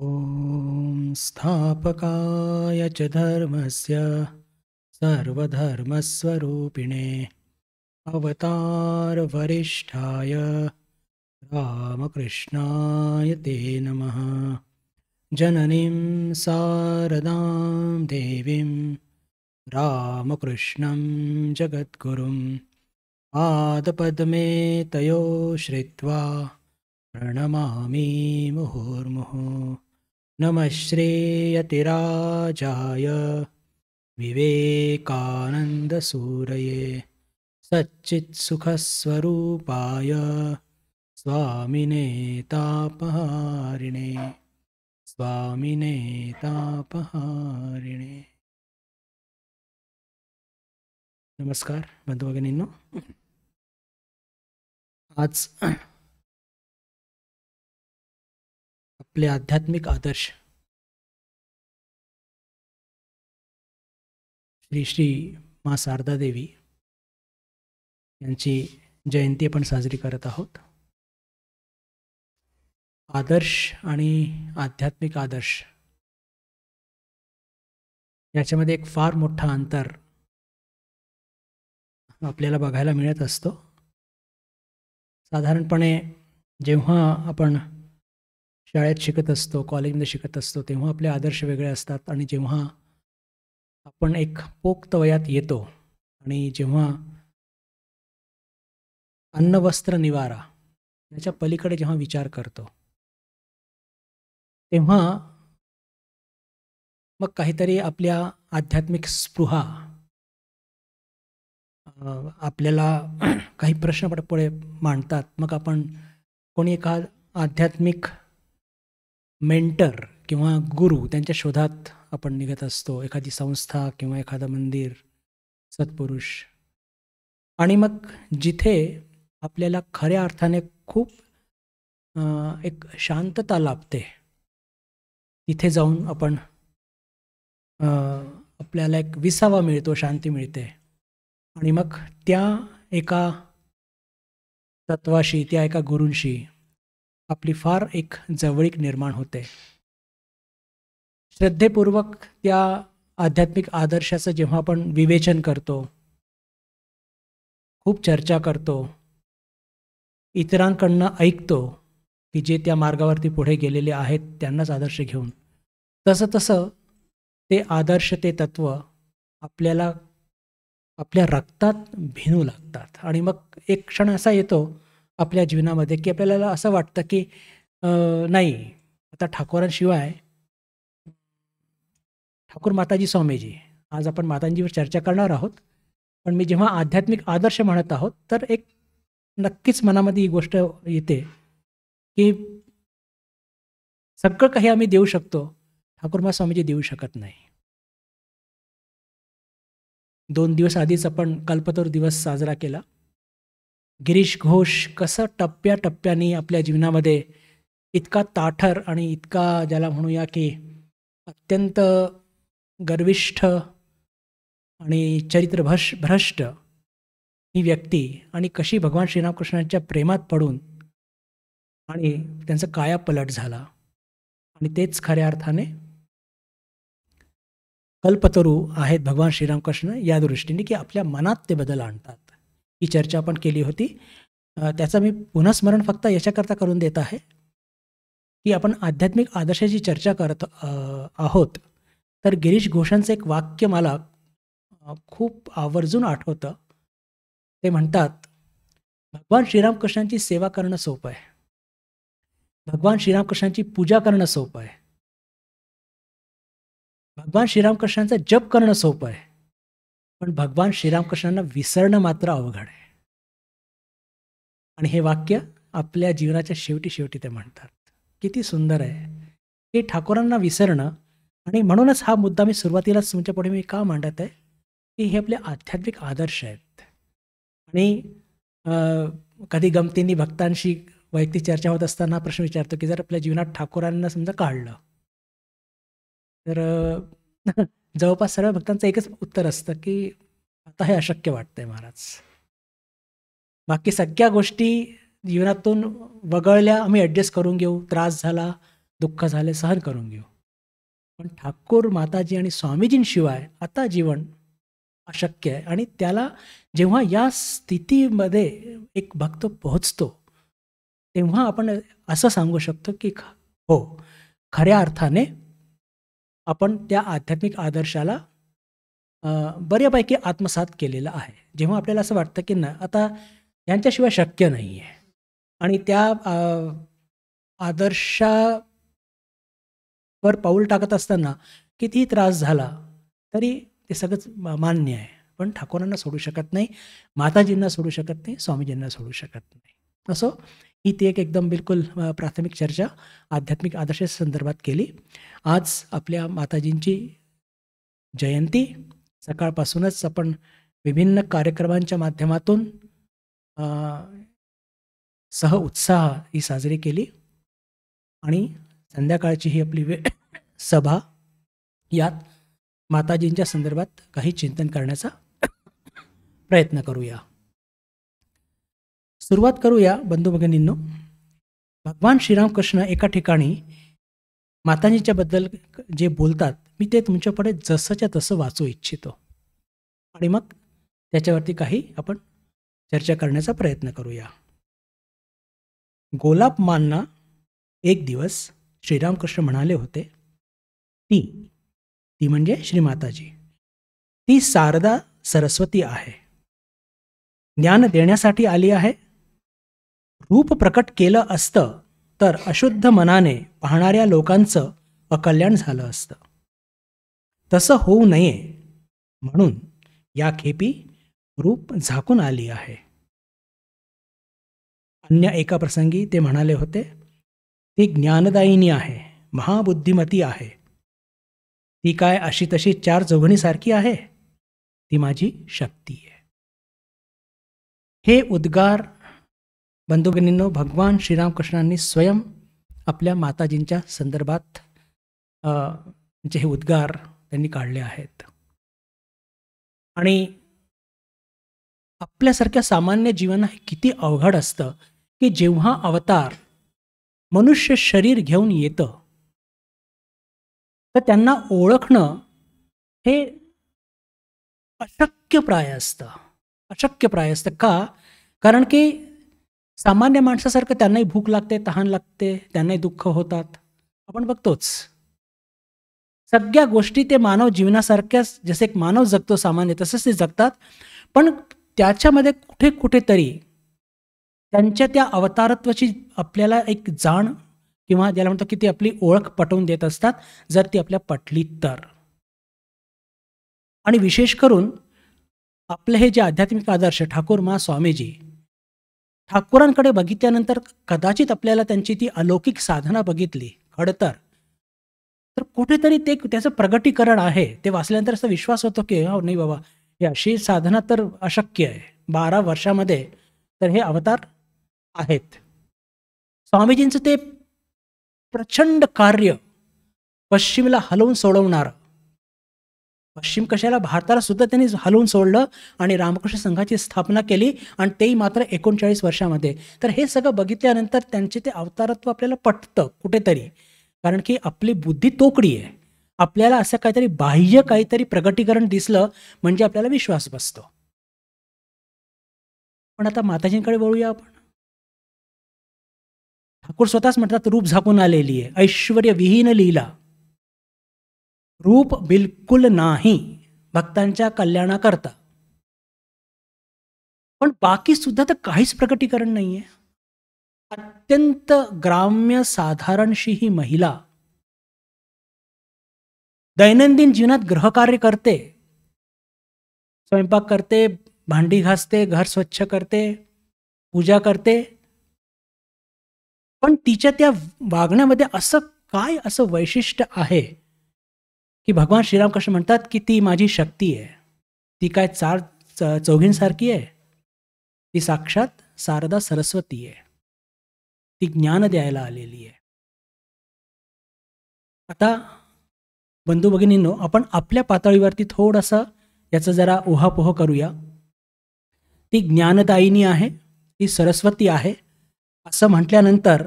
ॐ स्थापकाय च धर्मस्य सर्वधर्मस्वरूपिणे अवतारवरिष्ठाय रामकृष्णाय ते नमः जननीं सारदां देवीं रामकृष्णं जगद्गुरुम् आदपद्मे तयो श्रित्वा प्रणमामि मुहोर्मुहो नमः श्रेयतिराजाय विवेकानन्दसूरये सच्चित्सुखस्वरूपाय स्वामिनेतापहारिणे स्वामिनेतापहारिणे नमस्कार बध्वा आज आपले आध्यात्मिक आदर्श श्री श्री मा शारदा देवी यांची जयंती आपण साजरी करत आहोत आदर्श आणि आध्यात्मिक आदर्श याच्यामध्ये एक फार मोठा अंतर आपल्याला बघायला मिळत असतो साधारणपणे जेव्हा आपण शाळेत शिकत असतो कॉलेजमध्ये शिकत असतो तेव्हा आपले आदर्श वेगळे असतात आणि जेव्हा आपण एक पोक्त वयात येतो आणि जेव्हा अन्न वस्त्र निवारा याच्या पलीकडे जेव्हा विचार करतो तेव्हा मग काहीतरी आपल्या आध्यात्मिक स्पृहा आपल्याला काही प्रश्न पुढे मांडतात मग आपण कोणी एका आध्यात्मिक मेंटर किंवा गुरु त्यांच्या शोधात आपण निघत असतो एखादी संस्था किंवा एखादं मंदिर सत्पुरुष आणि मग जिथे आपल्याला खऱ्या अर्थाने खूप एक शांतता लाभते तिथे जाऊन आपण आपल्याला एक विसावा मिळतो शांती मिळते आणि मग त्या एका तत्वाशी त्या एका गुरूंशी आपली फार एक जवळीक निर्माण होते श्रद्धेपूर्वक त्या आध्यात्मिक आदर्शाचं जेव्हा आपण विवेचन करतो खूप चर्चा करतो इतरांकडनं ऐकतो की जे त्या मार्गावरती पुढे गेलेले आहेत त्यांनाच आदर्श घेऊन तसं तसं ते आदर्श ते तत्व आपल्याला आपल्या रक्तात भिनू लागतात आणि मग एक क्षण असा येतो आपल्या जीवनामध्ये की आपल्याला असं वाटतं की नाही आता ठाकोरांशिवाय ठाकूर माताजी स्वामीजी आज आपण मातांजीवर चर्चा करणार आहोत पण मी जेव्हा आध्यात्मिक आदर्श म्हणत आहोत तर एक नक्कीच मनामध्ये ही गोष्ट येते की सगळं काही आम्ही देऊ शकतो ठाकूरमा स्वामीजी देऊ शकत नाही दोन दिवस आधीच आपण कल्पतोर दिवस साजरा केला गिरीश घोष कसं टप्प्याटप्प्याने आपल्या जीवनामध्ये इतका ताठर आणि इतका ज्याला म्हणूया की अत्यंत गर्विष्ठ आणि चरित्रभश भ्रष्ट ही व्यक्ती आणि कशी भगवान श्रीरामकृष्णांच्या प्रेमात पडून आणि त्यांचा काया पलट झाला आणि तेच खऱ्या अर्थाने कल्पतरू आहेत भगवान श्रीरामकृष्ण या दृष्टीने की आपल्या मनात ते बदल आणतात ही चर्चा आपण केली होती त्याचं मी स्मरण फक्त याच्याकरता करून देत आहे की आपण आध्यात्मिक आदर्शाची चर्चा करत आहोत तर गिरीश घोषांचं एक वाक्य मला खूप आवर्जून आठवतं ते म्हणतात भगवान श्रीरामकृष्णांची सेवा करणं सोपं आहे भगवान श्रीरामकृष्णांची पूजा करणं सोपं आहे भगवान श्रीरामकृष्णांचा जप करणं सोपं आहे पण भगवान श्रीरामकृष्णांना विसरणं मात्र अवघड आहे आणि हे वाक्य आपल्या जीवनाच्या शेवटी शेवटी ते म्हणतात किती सुंदर आहे हे ठाकोरांना विसरणं आणि म्हणूनच हा मुद्दा मी सुरुवातीलाच तुमच्या पुढे मी का मांडत आहे की हे आपले आध्यात्मिक आदर्श आहेत आणि कधी गमतींनी भक्तांशी वैयक्तिक चर्चा होत असताना प्रश्न विचारतो की जर आपल्या जीवनात ठाकोरांना समजा काढलं तर जवळपास सर्व भक्तांचं एकच उत्तर असतं की आता हे अशक्य वाटतंय महाराज बाकी सगळ्या गोष्टी जीवनातून वगळल्या आम्ही ॲडजस्ट करून घेऊ त्रास झाला दुःख झाले सहन करून घेऊ पण ठाकूर माताजी आणि स्वामीजींशिवाय आता जीवन अशक्य आहे आणि त्याला जेव्हा या स्थितीमध्ये एक भक्त पोहोचतो तेव्हा आपण असं सांगू शकतो की हो खऱ्या अर्थाने आपण त्या आध्यात्मिक आदर्शाला बऱ्यापैकी आत्मसात केलेला आहे जेव्हा आपल्याला असं वाटतं की ना आता यांच्याशिवाय शक्य नाही आहे आणि त्या आदर्शावर पाऊल टाकत असताना कितीही त्रास झाला तरी ते सगळंच मान्य आहे पण ठाकोरांना सोडू शकत नाही माताजींना सोडू शकत नाही स्वामीजींना सोडू शकत नाही असो ही ती एक एकदम बिलकुल प्राथमिक चर्चा आध्यात्मिक आदर्श संदर्भात केली आज आपल्या माताजींची जयंती सकाळपासूनच आपण विभिन्न कार्यक्रमांच्या माध्यमातून सह उत्साह ही साजरी केली आणि संध्याकाळची ही आपली वे सभा यात माताजींच्या संदर्भात काही चिंतन करण्याचा प्रयत्न करूया सुरुवात करूया बंधू भगिनींनो भगवान श्रीरामकृष्ण एका ठिकाणी माताजीच्या बद्दल जे बोलतात मी ते तुमच्यापुढे जसंच्या तसं वाचू इच्छितो आणि मग त्याच्यावरती काही आपण चर्चा करण्याचा प्रयत्न करूया गोलाब मानना एक दिवस श्रीरामकृष्ण म्हणाले होते ती ती म्हणजे श्रीमाताजी ती शारदा सरस्वती आहे ज्ञान देण्यासाठी आली आहे रूप प्रकट केलं असतं तर अशुद्ध मनाने पाहणाऱ्या लोकांचं अकल्याण झालं असतं तसं होऊ नये म्हणून या खेपी रूप झाकून आली आहे अन्य एका प्रसंगी ते म्हणाले होते ती ज्ञानदायिनी आहे महाबुद्धिमती आहे ती काय अशी तशी चार चौघणीसारखी आहे ती माझी शक्ती आहे हे उद्गार बंधुगिनीनं भगवान श्रीरामकृष्णांनी स्वयं आपल्या माताजींच्या संदर्भात जे हे उद्गार त्यांनी काढले आहेत आणि आपल्यासारख्या सामान्य जीवन हे किती अवघड असतं की जेव्हा अवतार मनुष्य शरीर घेऊन येतं तर त्यांना ओळखणं हे अशक्यप्राय असतं अशक्यप्राय असतं का कारण की सामान्य माणसासारखं त्यांनाही भूक लागते तहान लागते त्यांनाही दुःख होतात आपण बघतोच सगळ्या गोष्टी ते मानव जीवनासारख्याच जसे एक मानव जगतो सामान्य तसंच ते जगतात पण त्याच्यामध्ये कुठे कुठेतरी त्यांच्या त्या अवतारत्वाची आपल्याला एक जाण किंवा ज्याला म्हणतो की ते आपली ओळख पटवून देत असतात जर ती आपल्या पटली तर आणि विशेष करून आपले हे जे आध्यात्मिक आदर्श ठाकूर मा स्वामीजी ठाकूरांकडे बघितल्यानंतर कदाचित आपल्याला त्यांची ती अलौकिक साधना बघितली खडतर तर कुठेतरी ते त्याचं प्रगटीकरण आहे ते वाचल्यानंतर असा विश्वास होतो की हो नाही बाबा ही अशी साधना तर अशक्य आहे बारा वर्षामध्ये तर हे अवतार आहेत स्वामीजींचं ते प्रचंड कार्य पश्चिमला हलवून सोडवणारं पश्चिम कशाला भारताला सुद्धा त्यांनी हलवून सोडलं आणि रामकृष्ण संघाची स्थापना केली आणि तेही मात्र एकोणचाळीस वर्षामध्ये तर हे सगळं बघितल्यानंतर त्यांचे ते अवतारत्व आपल्याला पटतं कुठेतरी कारण की आपली बुद्धी तोकडी आहे आपल्याला असं काहीतरी बाह्य काहीतरी प्रगटीकरण दिसलं म्हणजे आपल्याला विश्वास बसतो पण आता माताजींकडे वळूया आपण ठाकूर स्वतःच म्हणतात रूप झापून आलेली आहे ऐश्वर विहीन लिहिला रूप बिलकुल नाही भक्तांच्या कल्याणाकरता पण बाकी सुद्धा तर काहीच प्रकटीकरण नाही आहे अत्यंत ग्राम्य साधारणशी ही महिला दैनंदिन जीवनात ग्रहकार्य करते स्वयंपाक करते भांडी घासते घर स्वच्छ करते पूजा करते पण तिच्या त्या वागण्यामध्ये असं काय असं वैशिष्ट्य आहे की भगवान श्रीराम कृष्ण म्हणतात की ती माझी शक्ती आहे ती काय चार चौघींसारखी आहे ती साक्षात शारदा सरस्वती आहे ती ज्ञान द्यायला आलेली आहे आता बंधू भगिनींनो आपण आपल्या पातळीवरती थोडासा याचा जरा ओहापोह करूया ती ज्ञानदायिनी आहे ती सरस्वती आहे असं म्हटल्यानंतर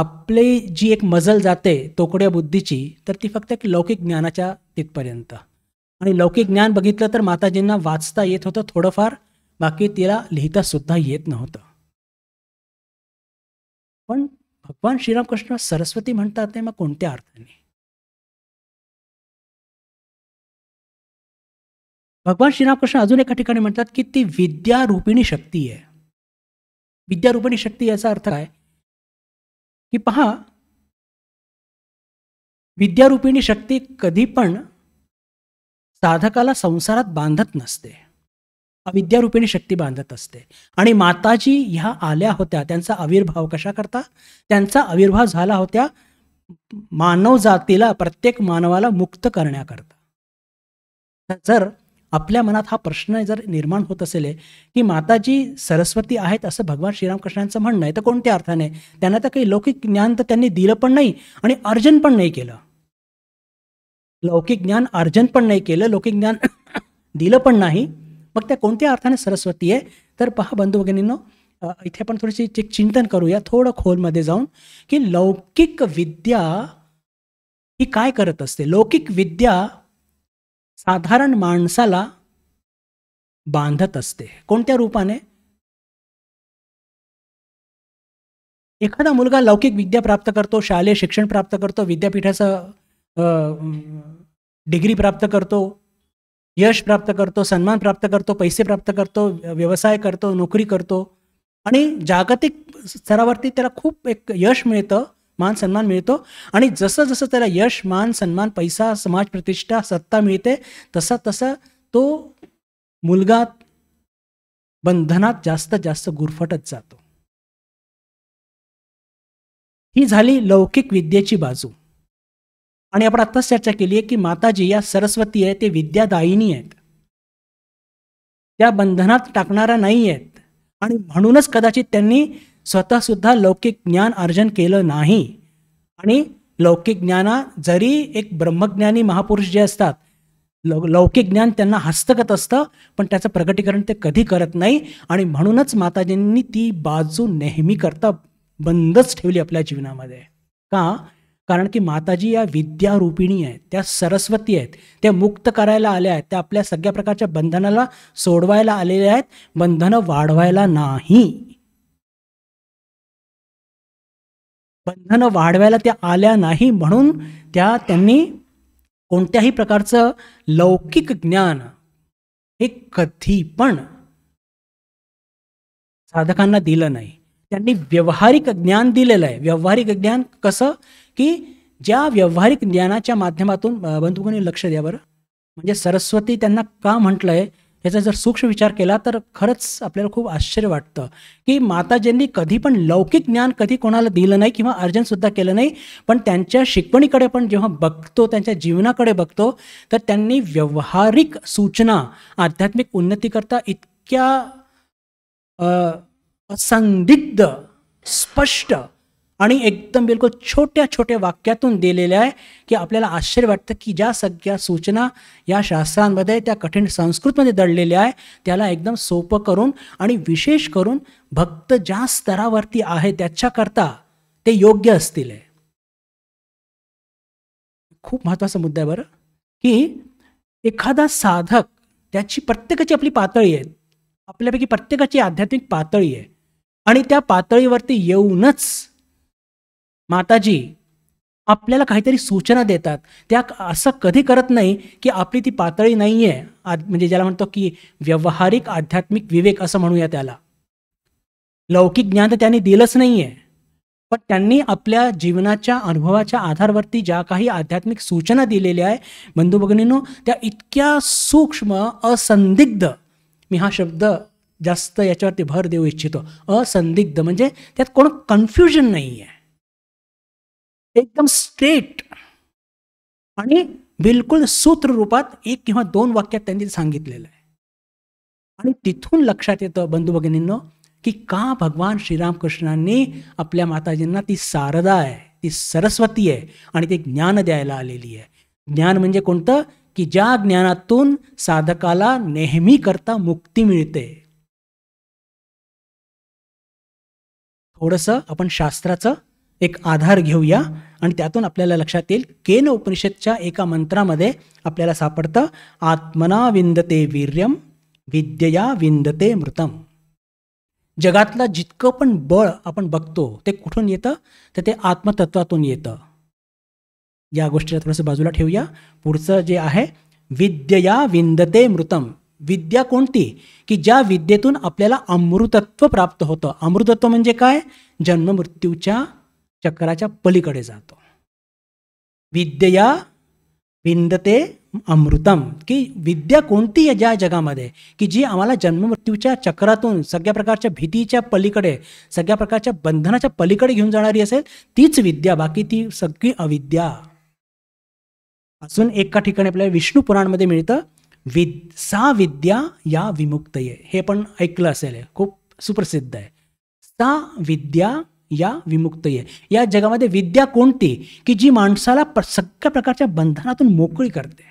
आपली जी एक मजल जाते तोकड्या बुद्धीची तर ती फक्त एक लौकिक ज्ञानाच्या तिथपर्यंत आणि लौकिक ज्ञान बघितलं तर माताजींना वाचता येत होतं थोडंफार बाकी तिला लिहिता सुद्धा येत नव्हतं पण भगवान श्रीरामकृष्ण सरस्वती म्हणतात ते मग कोणत्या अर्थाने भगवान श्रीरामकृष्ण अजून एका ठिकाणी म्हणतात की ती विद्यारूपिणी शक्ती आहे विद्यारूपिणी शक्ती याचा अर्थ काय की पहा विद्यारूपिणी शक्ती कधी पण साधकाला संसारात बांधत नसते अविद्यारूपिणी शक्ती बांधत असते आणि माताजी ह्या आल्या होत्या त्यांचा आविर्भाव कशा करता त्यांचा आविर्भाव झाला होत्या मानव जातीला प्रत्येक मानवाला मुक्त करण्याकरता जर आपल्या मनात हा प्रश्न जर निर्माण होत असेल की माताजी सरस्वती आहेत असं भगवान श्रीरामकृष्णांचं म्हणणं आहे तर कोणत्या अर्थाने त्यांना तर काही लौकिक ज्ञान तर त्यांनी दिलं पण नाही आणि अर्जन पण नाही केलं लौकिक ज्ञान अर्जन पण नाही केलं लौकिक ज्ञान दिलं पण नाही मग त्या कोणत्या अर्थाने सरस्वती आहे तर पहा बंधू भगिनींनो इथे आपण थोडीशी चिंतन करूया थोडं खोलमध्ये जाऊन की लौकिक विद्या ही काय करत असते लौकिक विद्या साधारण माणसाला बांधत असते कोणत्या रूपाने एखादा मुलगा लौकिक विद्या प्राप्त करतो शालेय शिक्षण प्राप्त करतो विद्यापीठाचं डिग्री प्राप्त करतो यश प्राप्त करतो सन्मान प्राप्त करतो पैसे प्राप्त करतो व्यवसाय करतो नोकरी करतो आणि जागतिक स्तरावरती त्याला खूप एक यश मिळतं मान सन्मान मिळतो आणि जसं जसं त्याला यश मान सन्मान पैसा समाज प्रतिष्ठा सत्ता मिळते तसा तसा तो मुलगा बंधनात जास्त जास्त गुरफटत जातो ही झाली लौकिक विद्येची बाजू आणि आपण आत्ताच चर्चा केली आहे की माताजी या सरस्वती आहे ते विद्यादायिनी आहेत त्या बंधनात टाकणारा नाही आहेत आणि म्हणूनच कदाचित त्यांनी स्वतःसुद्धा लौकिक ज्ञान अर्जन केलं नाही आणि लौकिक ज्ञाना जरी एक ब्रह्मज्ञानी महापुरुष जे असतात लौकिक ज्ञान त्यांना हस्तगत असतं पण त्याचं प्रगटीकरण ते कधी करत नाही आणि म्हणूनच माताजींनी ती बाजू नेहमी करता बंदच ठेवली आपल्या जीवनामध्ये का कारण की माताजी या विद्यारूपिणी आहेत त्या सरस्वती आहेत त्या मुक्त करायला आल्या आहेत त्या आपल्या सगळ्या प्रकारच्या बंधनाला सोडवायला आलेल्या आहेत बंधनं वाढवायला नाही बंधनं वाढवायला त्या आल्या नाही म्हणून त्या त्यांनी कोणत्याही प्रकारचं लौकिक ज्ञान हे कधी पण साधकांना दिलं नाही त्यांनी व्यवहारिक ज्ञान दिलेलं आहे व्यवहारिक ज्ञान कसं की ज्या व्यवहारिक ज्ञानाच्या माध्यमातून बंधुकांनी लक्ष द्या बरं म्हणजे सरस्वती त्यांना का म्हटलंय याचा जर सूक्ष्म विचार केला तर खरंच आपल्याला खूप आश्चर्य वाटतं की माताजींनी कधी पण लौकिक ज्ञान कधी कोणाला दिलं नाही किंवा अर्जनसुद्धा केलं नाही पण त्यांच्या शिकवणीकडे पण जेव्हा बघतो त्यांच्या जीवनाकडे बघतो तर त्यांनी व्यवहारिक सूचना आध्यात्मिक उन्नतीकरता इतक्या संदिग्ध स्पष्ट आणि एकदम बिलकुल छोट्या छोट्या वाक्यातून दिलेल्या आहे की आपल्याला आश्चर्य वाटतं की ज्या सगळ्या सूचना या शास्त्रांमध्ये त्या कठीण संस्कृतमध्ये दडलेल्या आहे त्याला एकदम सोपं करून आणि विशेष करून भक्त ज्या स्तरावरती आहे त्याच्याकरता ते योग्य असतील आहे खूप महत्त्वाचा मुद्दा आहे बरं की एखादा साधक त्याची प्रत्येकाची आपली पातळी आहे आपल्यापैकी प्रत्येकाची आध्यात्मिक पातळी आहे आणि त्या पातळीवरती येऊनच माताजी आपल्याला काहीतरी सूचना देतात त्या असं कधी करत नाही की आपली ती पातळी नाही आहे म्हणजे ज्याला म्हणतो की व्यावहारिक आध्यात्मिक विवेक असं म्हणूया त्याला लौकिक ज्ञान तर त्यांनी दिलंच नाही आहे पण त्यांनी आपल्या जीवनाच्या अनुभवाच्या आधारवरती ज्या काही आध्यात्मिक सूचना दिलेल्या आहे बंधू भगिनींनो त्या इतक्या सूक्ष्म असंदिग्ध मी हा शब्द जास्त याच्यावरती भर देऊ इच्छितो असंदिग्ध म्हणजे त्यात कोण कन्फ्युजन नाही आहे एकदम स्ट्रेट आणि बिलकुल सूत्र रूपात एक किंवा दोन वाक्यात त्यांनी सांगितलेलं आहे आणि तिथून लक्षात येतं बंधू भगिनींनो की का भगवान श्रीरामकृष्णांनी आपल्या माताजींना ती शारदा आहे ती सरस्वती आहे आणि ते ज्ञान द्यायला आलेली आहे ज्ञान म्हणजे कोणतं की ज्या ज्ञानातून साधकाला नेहमी करता मुक्ती मिळते थोडस आपण शास्त्राचं एक आधार घेऊया आणि त्यातून आपल्याला लक्षात येईल केन उपनिषदच्या एका मंत्रामध्ये आपल्याला सापडतं आत्मना विंदते वीर्यम विद्यया विंदते मृतम जगातलं जितकं पण बळ आपण बघतो ते कुठून येतं तर ते आत्मतत्वातून येतं या गोष्टीला थोडंसं बाजूला ठेवूया पुढचं जे आहे विद्यया विंदते मृतम विद्या कोणती की ज्या विद्येतून आपल्याला अमृतत्व प्राप्त होतं अमृतत्व म्हणजे काय जन्ममृत्यूच्या चक्राच्या पलीकडे जातो विद्या विंदते अमृतम की विद्या कोणती आहे ज्या जगामध्ये की जी आम्हाला जन्ममृत्यूच्या चक्रातून सगळ्या प्रकारच्या भीतीच्या पलीकडे सगळ्या प्रकारच्या बंधनाच्या पलीकडे घेऊन जाणारी असेल तीच विद्या बाकी ती सगळी अविद्या अजून एका ठिकाणी आपल्याला विष्णू पुराणमध्ये मिळतं विद सा विद्या या विमुक्त हे पण ऐकलं असेल खूप सुप्रसिद्ध आहे सा विद्या या विमुक्त आहे या जगामध्ये विद्या कोणती की जी माणसाला सगळ्या प्रकारच्या बंधनातून मोकळी करते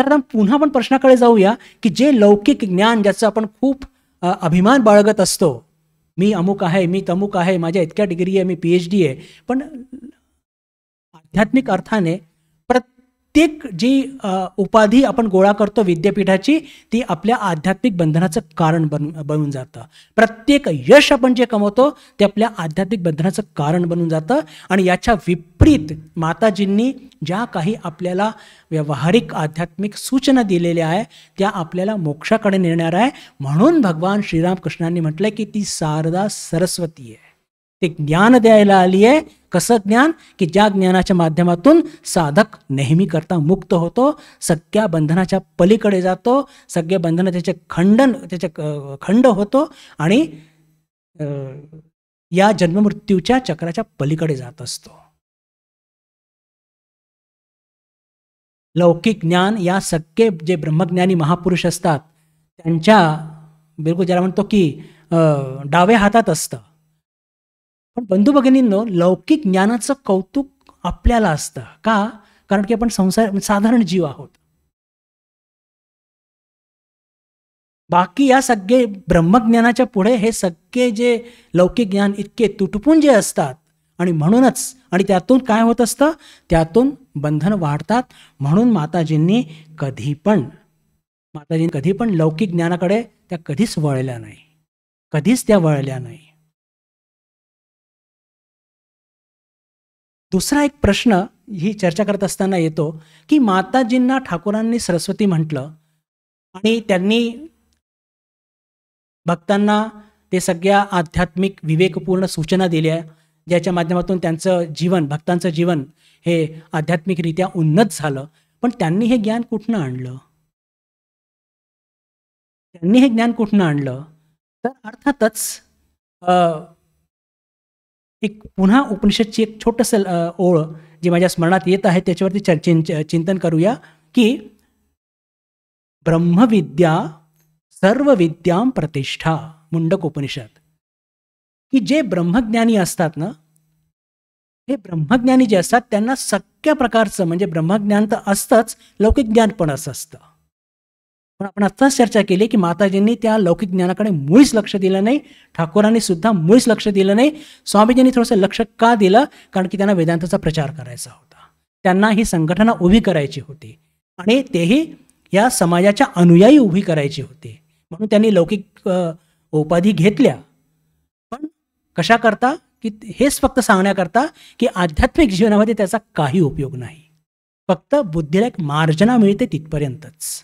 तर आता पुन्हा आपण प्रश्नाकडे जाऊया की जे लौकिक ज्ञान ज्याचं आपण खूप अभिमान बाळगत असतो मी अमुक आहे मी तमुक आहे माझ्या इतक्या डिग्री आहे मी पी एच डी आहे पण आध्यात्मिक अर्थाने प्रत्येक जी उपाधी आपण गोळा करतो विद्यापीठाची ती आपल्या आध्यात्मिक बंधनाचं कारण बन बनून जातं प्रत्येक यश आपण जे कमवतो ते आपल्या आध्यात्मिक बंधनाचं कारण बनून जातं आणि याच्या विपरीत माताजींनी ज्या काही आपल्याला व्यावहारिक आध्यात्मिक सूचना दिलेल्या आहे त्या आपल्याला मोक्षाकडे नेणार आहे म्हणून भगवान श्रीरामकृष्णांनी म्हटलं की ती शारदा सरस्वती आहे ते ज्ञान द्यायला आली आहे कसं ज्ञान की ज्या ज्ञानाच्या माध्यमातून साधक नेहमी करता मुक्त होतो सगळ्या बंधनाच्या पलीकडे जातो सगळ्या बंधनं त्याचे खंडन त्याचे खंड होतो आणि या जन्ममृत्यूच्या चक्राच्या पलीकडे जात असतो लौकिक ज्ञान या सगळे जे ब्रह्मज्ञानी महापुरुष असतात त्यांच्या बिलकुल ज्याला म्हणतो की डाव्या हातात असतं पण बंधू भगिनींनो लौकिक ज्ञानाचं कौतुक आपल्याला असतं का कारण की आपण संसार साधारण जीव आहोत बाकी या सगळे ब्रह्मज्ञानाच्या पुढे हे सगळे जे लौकिक ज्ञान इतके तुटपून जे असतात आणि म्हणूनच आणि त्यातून काय होत असतं त्यातून बंधन वाढतात म्हणून माताजींनी कधी पण माताजींनी कधी पण लौकिक ज्ञानाकडे त्या कधीच वळल्या नाही कधीच त्या वळल्या नाही दुसरा एक प्रश्न ही चर्चा करत असताना येतो की माताजींना ठाकूरांनी सरस्वती म्हटलं आणि त्यांनी भक्तांना ते सगळ्या आध्यात्मिक विवेकपूर्ण सूचना दिल्या ज्याच्या माध्यमातून त्यांचं जीवन भक्तांचं जीवन हे आध्यात्मिकरित्या उन्नत झालं पण त्यांनी हे ज्ञान कुठनं आणलं त्यांनी हे ज्ञान कुठनं आणलं तर अर्थातच एक पुन्हा उपनिषदची एक छोटस ओळ जी माझ्या स्मरणात येत आहे त्याच्यावरती चर्चे चिंतन करूया की ब्रह्मविद्या सर्व विद्या प्रतिष्ठा मुंडक उपनिषद की जे ब्रह्मज्ञानी असतात ना हे ब्रह्मज्ञानी जे असतात त्यांना सगळ्या प्रकारचं म्हणजे ब्रह्मज्ञान तर असतंच लौकिक ज्ञान पण असं असतं पण आपण आत्ताच चर्चा केली की माताजींनी त्या लौकिक ज्ञानाकडे मुळीच लक्ष दिलं नाही ठाकूरांनी सुद्धा मुळीच लक्ष दिलं नाही स्वामीजींनी थोडंसं लक्ष का दिलं कारण की त्यांना वेदांताचा प्रचार करायचा होता त्यांना ही संघटना उभी करायची होती आणि तेही या समाजाच्या अनुयायी उभी करायची होती म्हणून त्यांनी लौकिक उपाधी घेतल्या पण कशा करता की हेच फक्त सांगण्याकरता की आध्यात्मिक जीवनामध्ये त्याचा काही उपयोग नाही फक्त बुद्धीला एक मार्जना मिळते तिथपर्यंतच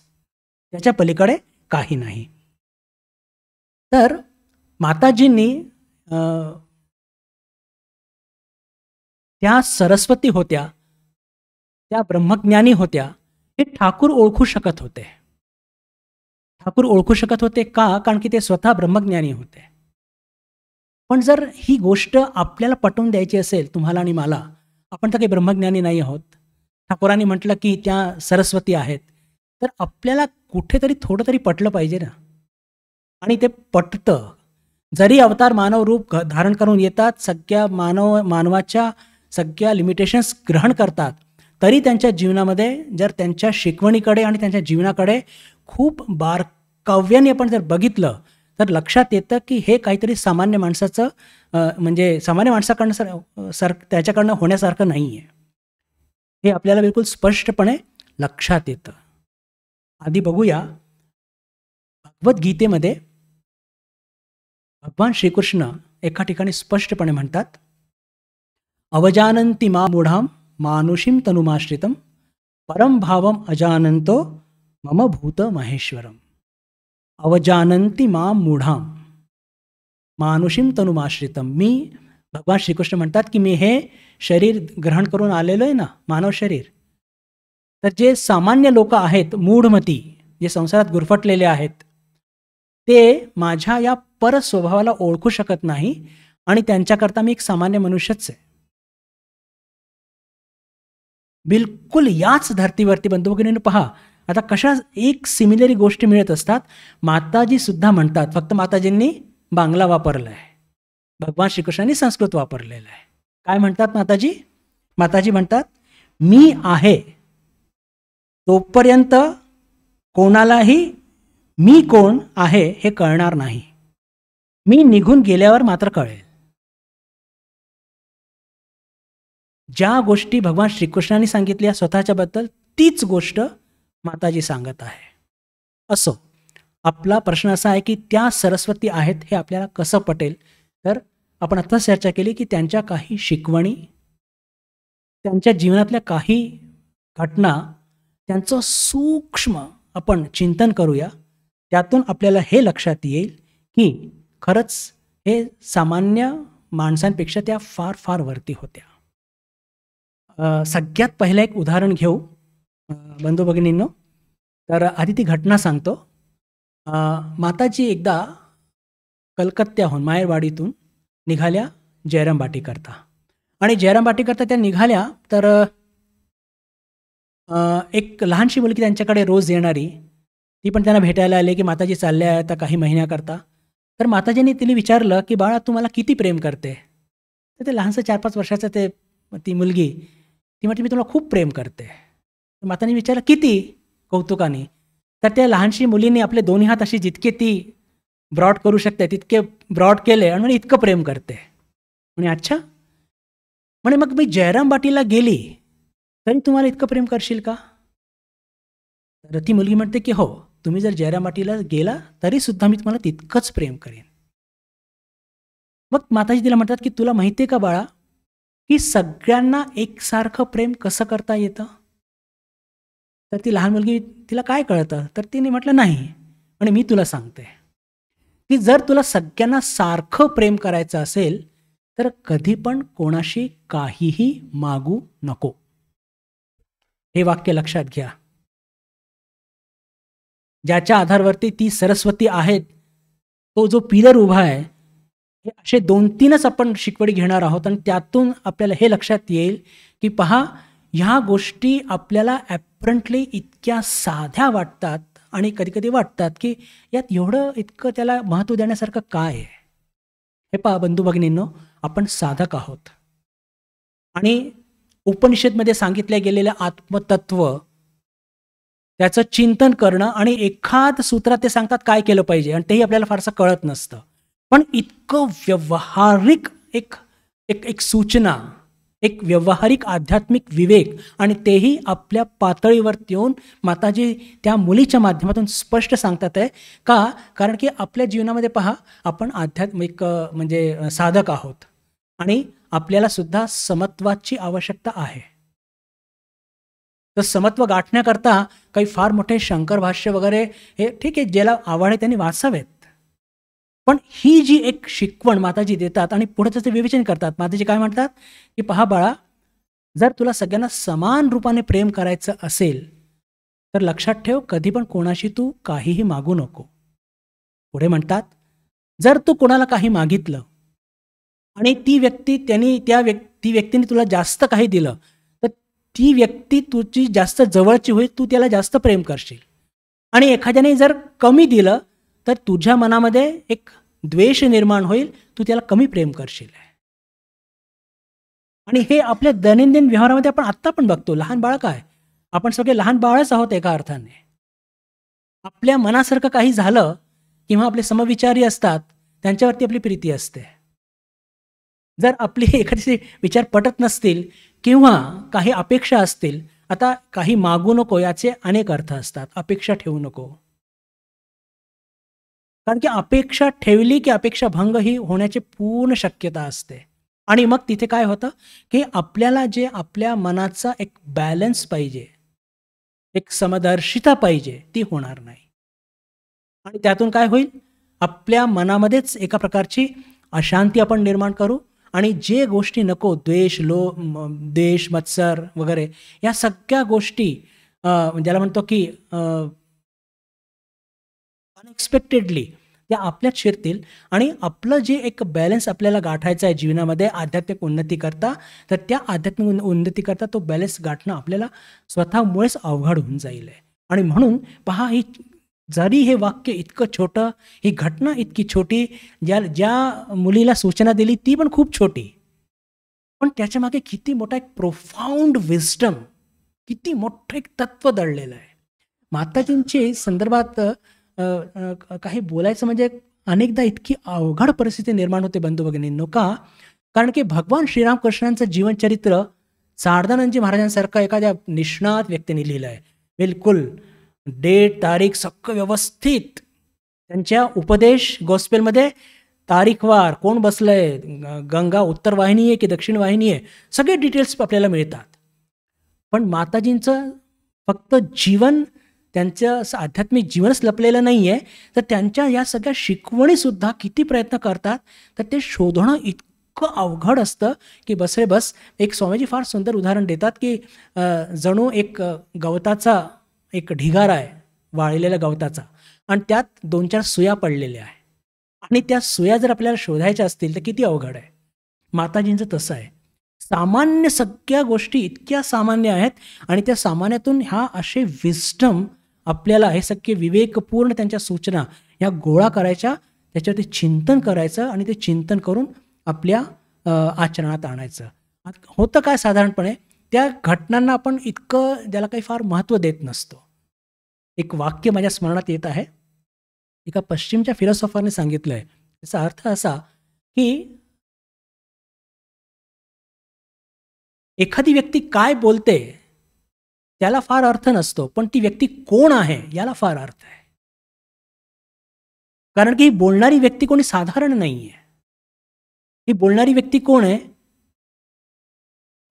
त्याच्या पलीकडे काही नाही तर माताजींनी त्या सरस्वती होत्या त्या ब्रह्मज्ञानी होत्या हे ठाकूर ओळखू शकत होते ठाकूर ओळखू शकत होते का कारण की ते स्वतः ब्रह्मज्ञानी होते पण जर ही गोष्ट आपल्याला पटवून द्यायची असेल तुम्हाला आणि मला आपण तर काही ब्रह्मज्ञानी नाही आहोत ठाकूरांनी म्हटलं की त्या सरस्वती आहेत तर आपल्याला कुठेतरी थोडं तरी पटलं पाहिजे ना आणि ते पटतं जरी अवतार मानव रूप धारण करून येतात सगळ्या मानव मानवाच्या सगळ्या लिमिटेशन्स ग्रहण करतात तरी त्यांच्या जीवनामध्ये जर त्यांच्या शिकवणीकडे आणि त्यांच्या जीवनाकडे खूप बारकाव्याने आपण जर बघितलं तर लक्षात येतं की हे काहीतरी सामान्य माणसाचं म्हणजे सामान्य माणसाकडनं सर सर त्याच्याकडनं होण्यासारखं नाही आहे हे आपल्याला बिलकुल स्पष्टपणे लक्षात येतं आधी बघूया भगवद्गीतेमध्ये भगवान श्रीकृष्ण एका ठिकाणी स्पष्टपणे म्हणतात अवजानंती मा मूढाम मानुषीम तनुमाश्रितम परम भावम अजानंतो मम भूत महेश्वरम अवजानंती मा मूढाम मानुषीम तनुमाश्रितम मी भगवान श्रीकृष्ण म्हणतात की मी हे शरीर ग्रहण करून आलेलो आहे ना मानव शरीर तर जे सामान्य लोक आहेत मूढमती जे संसारात गुरफटलेले आहेत ते माझ्या या परस्वभावाला ओळखू शकत नाही आणि त्यांच्याकरता मी एक सामान्य मनुष्यच आहे बिलकुल याच धर्तीवरती बंधुभगिनीनं पहा आता कशा एक सिमिलरी गोष्टी मिळत असतात माताजी सुद्धा म्हणतात फक्त माताजींनी बांगला वापरला आहे भगवान श्रीकृष्णांनी संस्कृत वापरलेला आहे काय म्हणतात माताजी माताजी म्हणतात मी आहे तोपर्यंत कोणालाही मी कोण आहे हे कळणार नाही मी निघून गेल्यावर मात्र कळेल ज्या गोष्टी भगवान श्रीकृष्णाने सांगितल्या स्वतःच्याबद्दल तीच गोष्ट माताजी सांगत आहे असो आपला प्रश्न असा आहे की त्या सरस्वती आहेत हे आपल्याला कसं पटेल तर आपण आत्ताच चर्चा केली की त्यांच्या काही शिकवणी त्यांच्या जीवनातल्या काही घटना त्यांचं सूक्ष्म आपण चिंतन करूया त्यातून आपल्याला हे लक्षात येईल की खरंच हे सामान्य माणसांपेक्षा त्या फार फार वरती होत्या सगळ्यात पहिलं एक उदाहरण घेऊ बंधू भगिनींनो तर आधी ती घटना सांगतो माताजी एकदा कलकत्त्याहून मायरवाडीतून निघाल्या जयराम बाटीकरता आणि जयराम बाटीकरता त्या निघाल्या तर एक लहानशी मुलगी त्यांच्याकडे रोज येणारी ती पण त्यांना भेटायला आली की माताजी चालल्या आहे आता काही महिन्याकरता तर माताजींनी तिने विचारलं की बाळा तुम्हाला किती प्रेम करते तर ते लहानसं चार पाच वर्षाचं ते ती मुलगी ती म्हटली मी तुला खूप प्रेम करते तर माताने विचारलं किती कौतुकाने तर त्या लहानशी मुलीने आपले दोन्ही हात अशी जितके ती ब्रॉड करू शकते तितके ब्रॉड केले आणि म्हणजे इतकं प्रेम करते म्हणे अच्छा म्हणे मग मी जयराम बाटीला गेली तरी तुम्हाला इतकं प्रेम करशील का तर ती मुलगी म्हणते की हो तुम्ही जर जयरामाटीला गेला तरी सुद्धा मी तुम्हाला तितकंच प्रेम करेन मग माताजी तिला म्हणतात की तुला माहिती आहे का बाळा की सगळ्यांना एकसारखं प्रेम कसं करता येतं तर ती लहान मुलगी तिला काय कळतं तर तिने म्हटलं नाही आणि मी तुला सांगते की जर तुला सगळ्यांना सारखं प्रेम करायचं असेल तर कधी पण कोणाशी काहीही मागू नको हे वाक्य लक्षात घ्या ज्याच्या आधारवरती ती सरस्वती आहेत तो जो पिलर उभा आहे हे असे दोन तीनच आपण शिकवडी घेणार आहोत आणि त्यातून आपल्याला हे लक्षात येईल की पहा ह्या गोष्टी आपल्याला ॲपरंटली इतक्या साध्या वाटतात आणि कधीकधी वाटतात की यात एवढं इतकं त्याला महत्त्व देण्यासारखं काय आहे हे पहा बंधू भगिनींनो आपण साधक आहोत आणि उपनिषदमध्ये सांगितल्या गेलेलं आत्मतत्व त्याचं चिंतन करणं आणि एखाद सूत्रात ते सांगतात काय केलं पाहिजे आणि तेही आपल्याला फारसं कळत नसतं पण इतकं व्यवहारिक एक एक एक सूचना एक व्यवहारिक आध्यात्मिक विवेक आणि तेही आपल्या पातळीवर येऊन माताजी त्या मुलीच्या माध्यमातून स्पष्ट सांगतात आहे का कारण की आपल्या जीवनामध्ये पहा आपण आध्यात्मिक म्हणजे साधक आहोत आणि आपल्याला सुद्धा समत्वाची आवश्यकता आहे तर समत्व गाठण्याकरता काही फार मोठे शंकर भाष्य वगैरे हे ठीक आहे ज्याला आवड आहे त्यांनी वाचावेत पण ही जी एक शिकवण माताजी देतात आणि पुढे त्याचं विवेचन करतात माताजी काय म्हणतात की पहा बाळा जर तुला सगळ्यांना समान रूपाने प्रेम करायचं असेल तर लक्षात ठेव कधी पण कोणाशी तू काहीही मागू नको पुढे म्हणतात जर तू कोणाला काही मागितलं आणि ती व्यक्ती त्यांनी त्या व्यक्ती ती व्यक्तीने तुला जास्त काही दिलं तर ती व्यक्ती तुझी जास्त जवळची होईल तू त्याला जास्त प्रेम करशील आणि एखाद्याने जर कमी दिलं तर तुझ्या मनामध्ये एक द्वेष निर्माण होईल तू त्याला कमी प्रेम करशील आणि हे आपल्या दैनंदिन व्यवहारामध्ये आपण आत्ता पण बघतो लहान बाळ काय आपण सगळे लहान बाळच आहोत एका अर्थाने आपल्या मनासारखं काही झालं किंवा आपले समविचारी असतात त्यांच्यावरती आपली प्रीती असते जर आपली एखाद्याचे विचार पटत नसतील किंवा काही अपेक्षा असतील आता काही मागू नको याचे अनेक अर्थ असतात अपेक्षा ठेवू नको कारण की अपेक्षा ठेवली की अपेक्षा भंग ही होण्याची पूर्ण शक्यता असते आणि मग तिथे काय होतं की आपल्याला जे आपल्या मनाचा एक बॅलन्स पाहिजे एक समदर्शिता पाहिजे ती होणार नाही आणि त्यातून काय होईल आपल्या मनामध्येच एका प्रकारची अशांती आपण निर्माण करू आणि जे गोष्टी नको द्वेष लो द्वेष मत्सर वगैरे या सगळ्या गोष्टी ज्याला म्हणतो की अनएक्सपेक्टेडली त्या आपल्यात शिरतील आणि आपलं जे एक बॅलन्स आपल्याला गाठायचं आहे जीवनामध्ये आध्यात्मिक उन्नती करता तर त्या आध्यात्मिक उन्नती करता तो बॅलन्स गाठणं आपल्याला स्वतःमुळेच अवघड होऊन जाईल आणि म्हणून पहा ही जरी हे वाक्य इतकं छोटं ही घटना इतकी छोटी ज्या ज्या मुलीला सूचना दिली ती पण खूप छोटी पण त्याच्या मागे किती मोठा एक प्रोफाऊंड विजडम किती मोठं एक तत्व दडलेलं आहे माताजींची संदर्भात काही बोलायचं म्हणजे अनेकदा इतकी अवघड परिस्थिती निर्माण होते बंधू भगिनींनो का कारण की भगवान श्रीरामकृष्णांचं जीवनचरित्र शारदानंदजी महाराजांसारखं एखाद्या निष्णात व्यक्तीने लिहिलं आहे बिलकुल डेट तारीख सगळं व्यवस्थित त्यांच्या उपदेश गॉस्पेलमध्ये तारीखवार कोण बसलंय गंगा उत्तर वाहिनी आहे की दक्षिण वाहिनी आहे सगळे डिटेल्स आपल्याला मिळतात पण माताजींचं फक्त जीवन त्यांचं आध्यात्मिक जीवनच लपलेलं नाही आहे तर त्यांच्या या सगळ्या शिकवणीसुद्धा किती प्रयत्न करतात तर ते शोधणं इतकं अवघड असतं की बसरे बस एक स्वामीजी फार सुंदर उदाहरण देतात की जणू एक गवताचा एक ढिगारा आहे वाळलेल्या गवताचा आणि त्यात दोन चार सुया पडलेल्या आहे आणि त्या सुया जर आपल्याला शोधायच्या असतील तर किती अवघड आहे माताजींचं तसं आहे सामान्य सगळ्या गोष्टी इतक्या सामान्य आहेत आणि त्या सामान्यातून ह्या असे विस्टम आपल्याला हे सगळे विवेकपूर्ण त्यांच्या सूचना ह्या गोळा करायच्या त्याच्यावरती चिंतन करायचं आणि ते चिंतन करून आपल्या आचरणात आणायचं होतं काय साधारणपणे त्या घटनांना आपण इतकं ज्याला काही फार महत्त्व देत नसतो एक वाक्य माझ्या स्मरणात येत आहे एका पश्चिमच्या फिलॉसॉफरने सांगितलं आहे त्याचा अर्थ असा की एखादी व्यक्ती काय बोलते त्याला फार अर्थ नसतो पण ती व्यक्ती कोण आहे याला फार अर्थ आहे कारण की ही बोलणारी व्यक्ती कोणी साधारण नाही आहे ही बोलणारी व्यक्ती कोण आहे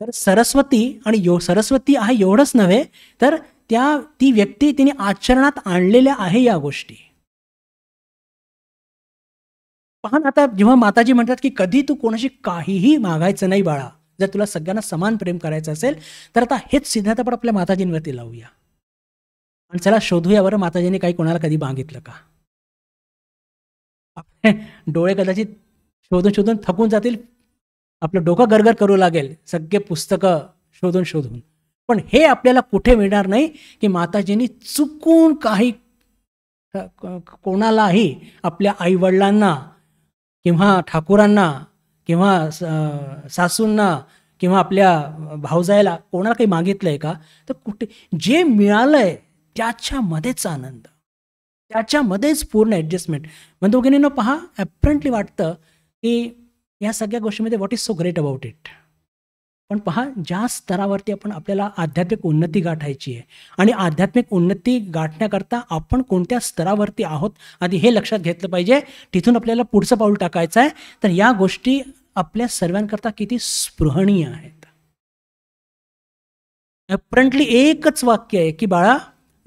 तर सरस्वती आणि यो सरस्वती आहे एवढंच नव्हे तर त्या ती व्यक्ती तिने आचरणात आणलेल्या आहे या गोष्टी पहा आता जेव्हा माताजी म्हणतात की कधी तू कोणाशी काहीही मागायचं नाही बाळा जर तुला सगळ्यांना समान प्रेम करायचं असेल तर आता हेच सिद्धांत आपण आपल्या माताजींवरती लावूया आणि चला शोधूया बरं माताजीने काही कोणाला कधी मागितलं का डोळे कदाचित शोधून शोधून थकून जातील आपलं डोकं गरगर करू लागेल सगळे पुस्तकं शोधून शोधून पण हे आपल्याला कुठे मिळणार नाही की माताजींनी चुकून काही कोणालाही आपल्या आईवडिलांना किंवा ठाकूरांना किंवा सासूंना किंवा आपल्या भाऊजायला कोणाला काही मागितलं आहे का तर कुठे जे मिळालं आहे त्याच्यामध्येच आनंद त्याच्यामध्येच पूर्ण ॲडजस्टमेंट म्हणजे दोघींनी पहा ॲपरंटली वाटतं की या सगळ्या गोष्टीमध्ये what is so great about it पण पहा ज्या स्तरावरती आपण आपल्याला आध्यात्मिक उन्नती गाठायची आहे आणि आध्यात्मिक उन्नती गाठण्याकरता आपण कोणत्या स्तरावरती आहोत आधी हे लक्षात घेतलं पाहिजे तिथून आपल्याला पुढचं पाऊल टाकायचं आहे तर या गोष्टी आपल्या सर्वांकरता किती स्पृहणीय आहेत अपरंटली एकच वाक्य आहे की बाळा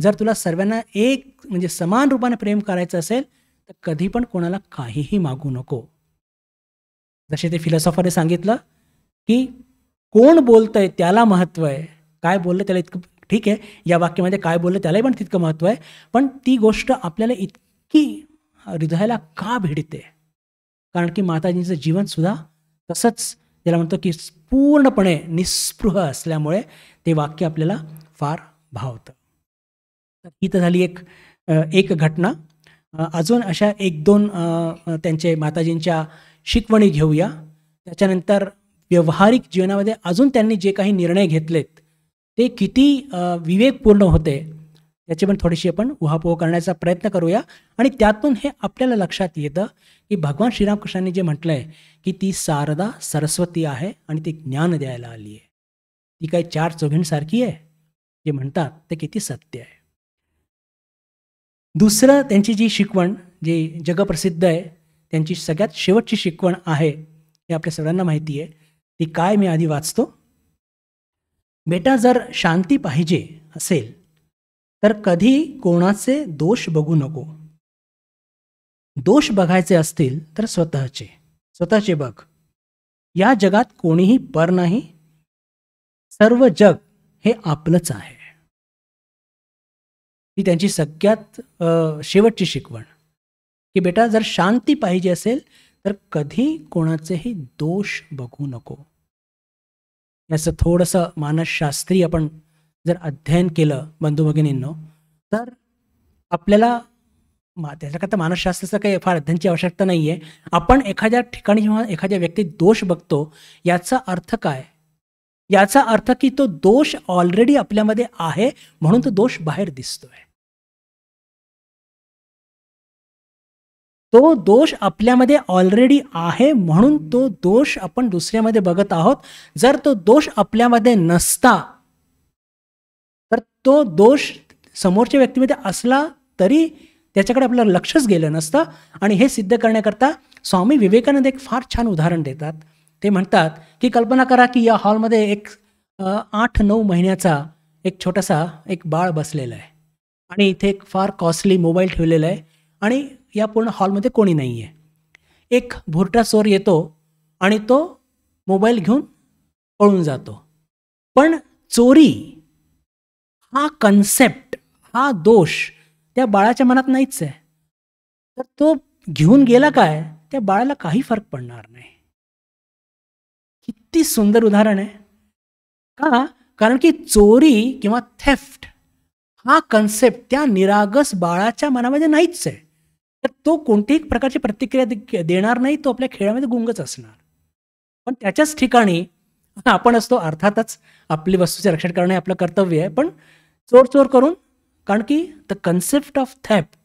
जर तुला सर्वांना एक म्हणजे समान रूपाने प्रेम करायचं असेल तर कधी पण कोणाला काहीही मागू नको जसे ते फिलॉसॉफरने सांगितलं की कोण आहे त्याला महत्त्व आहे काय बोललं त्याला इतकं ठीक आहे या वाक्यामध्ये काय बोललं त्यालाही पण तितकं महत्त्व आहे पण ती गोष्ट आपल्याला इतकी हृदयाला का भिडते कारण की माताजींचं जीवनसुद्धा तसंच त्याला म्हणतो की पूर्णपणे निस्पृह असल्यामुळे ते वाक्य आपल्याला फार भावतं तर ही तर झाली एक एक घटना अजून अशा एक दोन त्यांचे माताजींच्या शिकवणी घेऊया त्याच्यानंतर व्यवहारिक जीवनामध्ये अजून त्यांनी जे काही निर्णय घेतलेत ते किती विवेकपूर्ण होते याची पण थोडीशी आपण उहापोह करण्याचा प्रयत्न करूया आणि त्यातून हे आपल्याला लक्षात येतं की भगवान श्रीरामकृष्णांनी जे म्हटलं आहे की ती शारदा सरस्वती आहे आणि ती ज्ञान द्यायला आली आहे ती काही चार चौघींसारखी आहे जे म्हणतात ते किती सत्य आहे दुसरं त्यांची जी शिकवण जी जगप्रसिद्ध आहे त्यांची सगळ्यात शेवटची शिकवण आहे हे आपल्या सगळ्यांना माहिती आहे ती काय मी आधी वाचतो बेटा जर शांती पाहिजे असेल तर कधी कोणाचे दोष बघू नको दोष बघायचे असतील तर स्वतःचे स्वतःचे बघ या जगात कोणीही पर नाही सर्व जग हे आपलंच आहे ही त्यांची सगळ्यात शेवटची शिकवण की बेटा जर शांती पाहिजे असेल तर कधी कोणाचेही दोष बघू नको याचं थोडस मानसशास्त्री आपण जर अध्ययन केलं बंधू भगिनींनो तर आपल्याला मा त्याच्याकरता मानसशास्त्राचं काही फार अध्ययनची आवश्यकता नाही आहे आपण एखाद्या ठिकाणी जेव्हा एखाद्या व्यक्तीत दोष बघतो याचा अर्थ काय याचा अर्थ की तो दोष ऑलरेडी आपल्यामध्ये आहे म्हणून तो दोष बाहेर दिसतोय तो दोष आपल्यामध्ये ऑलरेडी आहे म्हणून तो दोष आपण दुसऱ्यामध्ये बघत आहोत जर तो दोष आपल्यामध्ये नसता तर तो दोष समोरच्या व्यक्तीमध्ये असला तरी त्याच्याकडे आपल्याला लक्षच गेलं नसतं आणि हे सिद्ध करण्याकरता स्वामी विवेकानंद एक फार छान उदाहरण देतात ते म्हणतात की कल्पना करा की या हॉलमध्ये एक आठ नऊ महिन्याचा एक छोटासा एक बाळ बसलेला आहे आणि इथे एक फार कॉस्टली मोबाईल ठेवलेला आहे आणि या पूर्ण हॉलमध्ये कोणी नाही आहे एक भुरटा चोर येतो आणि तो मोबाईल घेऊन पळून जातो पण चोरी हा कन्सेप्ट हा दोष त्या बाळाच्या मनात नाहीच आहे तर तो घेऊन गेला काय त्या बाळाला काही फरक पडणार नाही किती सुंदर उदाहरण आहे का कारण की चोरी किंवा थेफ्ट हा कन्सेप्ट त्या निरागस बाळाच्या मनामध्ये नाहीच आहे तर तो कोणत्याही प्रकारची प्रतिक्रिया देणार नाही तो आपल्या खेळामध्ये गुंगच असणार पण त्याच्याच ठिकाणी आपण असतो अर्थातच आपली वस्तूचे रक्षण करणे आपलं कर्तव्य आहे पण चोर चोर करून कारण की द कन्सेप्ट ऑफ थॅप्ट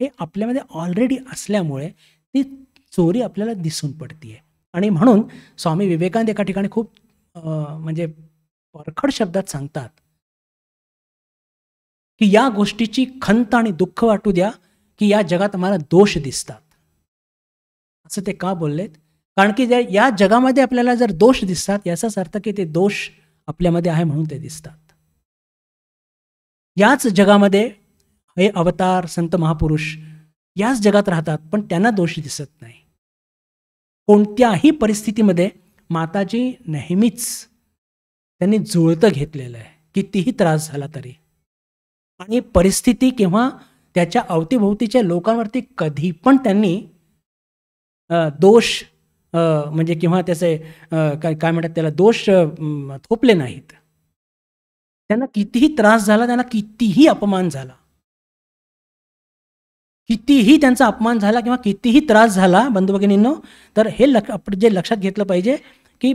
हे आपल्यामध्ये ऑलरेडी असल्यामुळे ती चोरी आपल्याला दिसून आहे आणि म्हणून स्वामी विवेकानंद एका ठिकाणी खूप म्हणजे परखड शब्दात सांगतात की या गोष्टीची खंत आणि दुःख वाटू द्या की या जगात आम्हाला दोष दिसतात असं ते का बोललेत कारण की या जगामध्ये आपल्याला जर दोष दिसतात याचाच अर्थ की ते दोष आपल्यामध्ये आहे म्हणून ते दिसतात याच जगामध्ये हे अवतार संत महापुरुष याच जगात राहतात पण त्यांना दोष दिसत नाही कोणत्याही परिस्थितीमध्ये माताजी नेहमीच त्यांनी जुळतं घेतलेलं आहे कितीही त्रास झाला तरी आणि परिस्थिती किंवा त्याच्या अवतीभोवतीच्या लोकांवरती कधी पण त्यांनी दोष म्हणजे किंवा त्याचे काय काय म्हणतात त्याला दोष थोपले नाहीत त्यांना कितीही त्रास झाला त्यांना कितीही अपमान झाला कितीही त्यांचा अपमान झाला किंवा कितीही त्रास झाला बंधू भगिनींनो तर हे लक्ष आपण जे लक्षात घेतलं पाहिजे की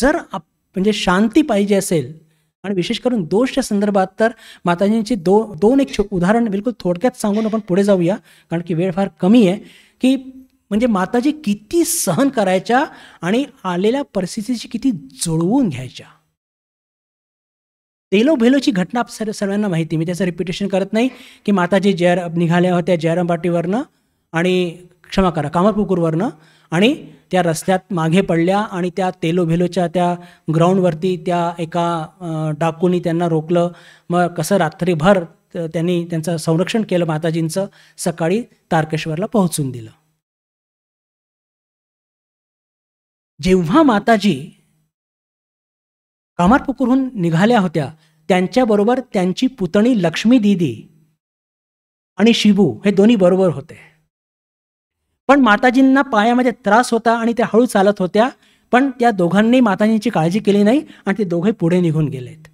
जर म्हणजे शांती पाहिजे असेल आणि विशेष करून दोषच्या संदर्भात तर माताजींची दो दोन एक उदाहरण बिलकुल थोडक्यात सांगून आपण पुढे जाऊया कारण की वेळ फार कमी आहे की म्हणजे माताजी किती सहन करायच्या आणि आलेल्या परिस्थितीची किती जुळवून घ्यायच्या तेलो भेलोची घटना सर्व सर्वांना माहिती मी त्याचं रिपिटेशन करत नाही की माताजी जयर निघाल्या होत्या जयराम पाटीवरनं आणि क्षमा करा कामरपुकूरवरनं आणि त्या रस्त्यात मागे पडल्या आणि त्या तेलोभेलोच्या त्या ग्राउंडवरती त्या एका डाकूनी त्यांना रोखलं मग कसं रात्रीभर त्यांनी त्यांचं संरक्षण केलं माताजींचं सकाळी तारकेश्वरला पोहोचून दिलं जेव्हा माताजी कामारपुकूरहून निघाल्या होत्या त्यांच्याबरोबर त्यांची पुतणी लक्ष्मी दिदी आणि शिबू हे दोन्ही बरोबर होते पण माताजींना पायामध्ये त्रास होता आणि त्या हळू चालत होत्या पण त्या दोघांनी माताजींची काळजी केली नाही आणि ते दोघे पुढे निघून गेलेत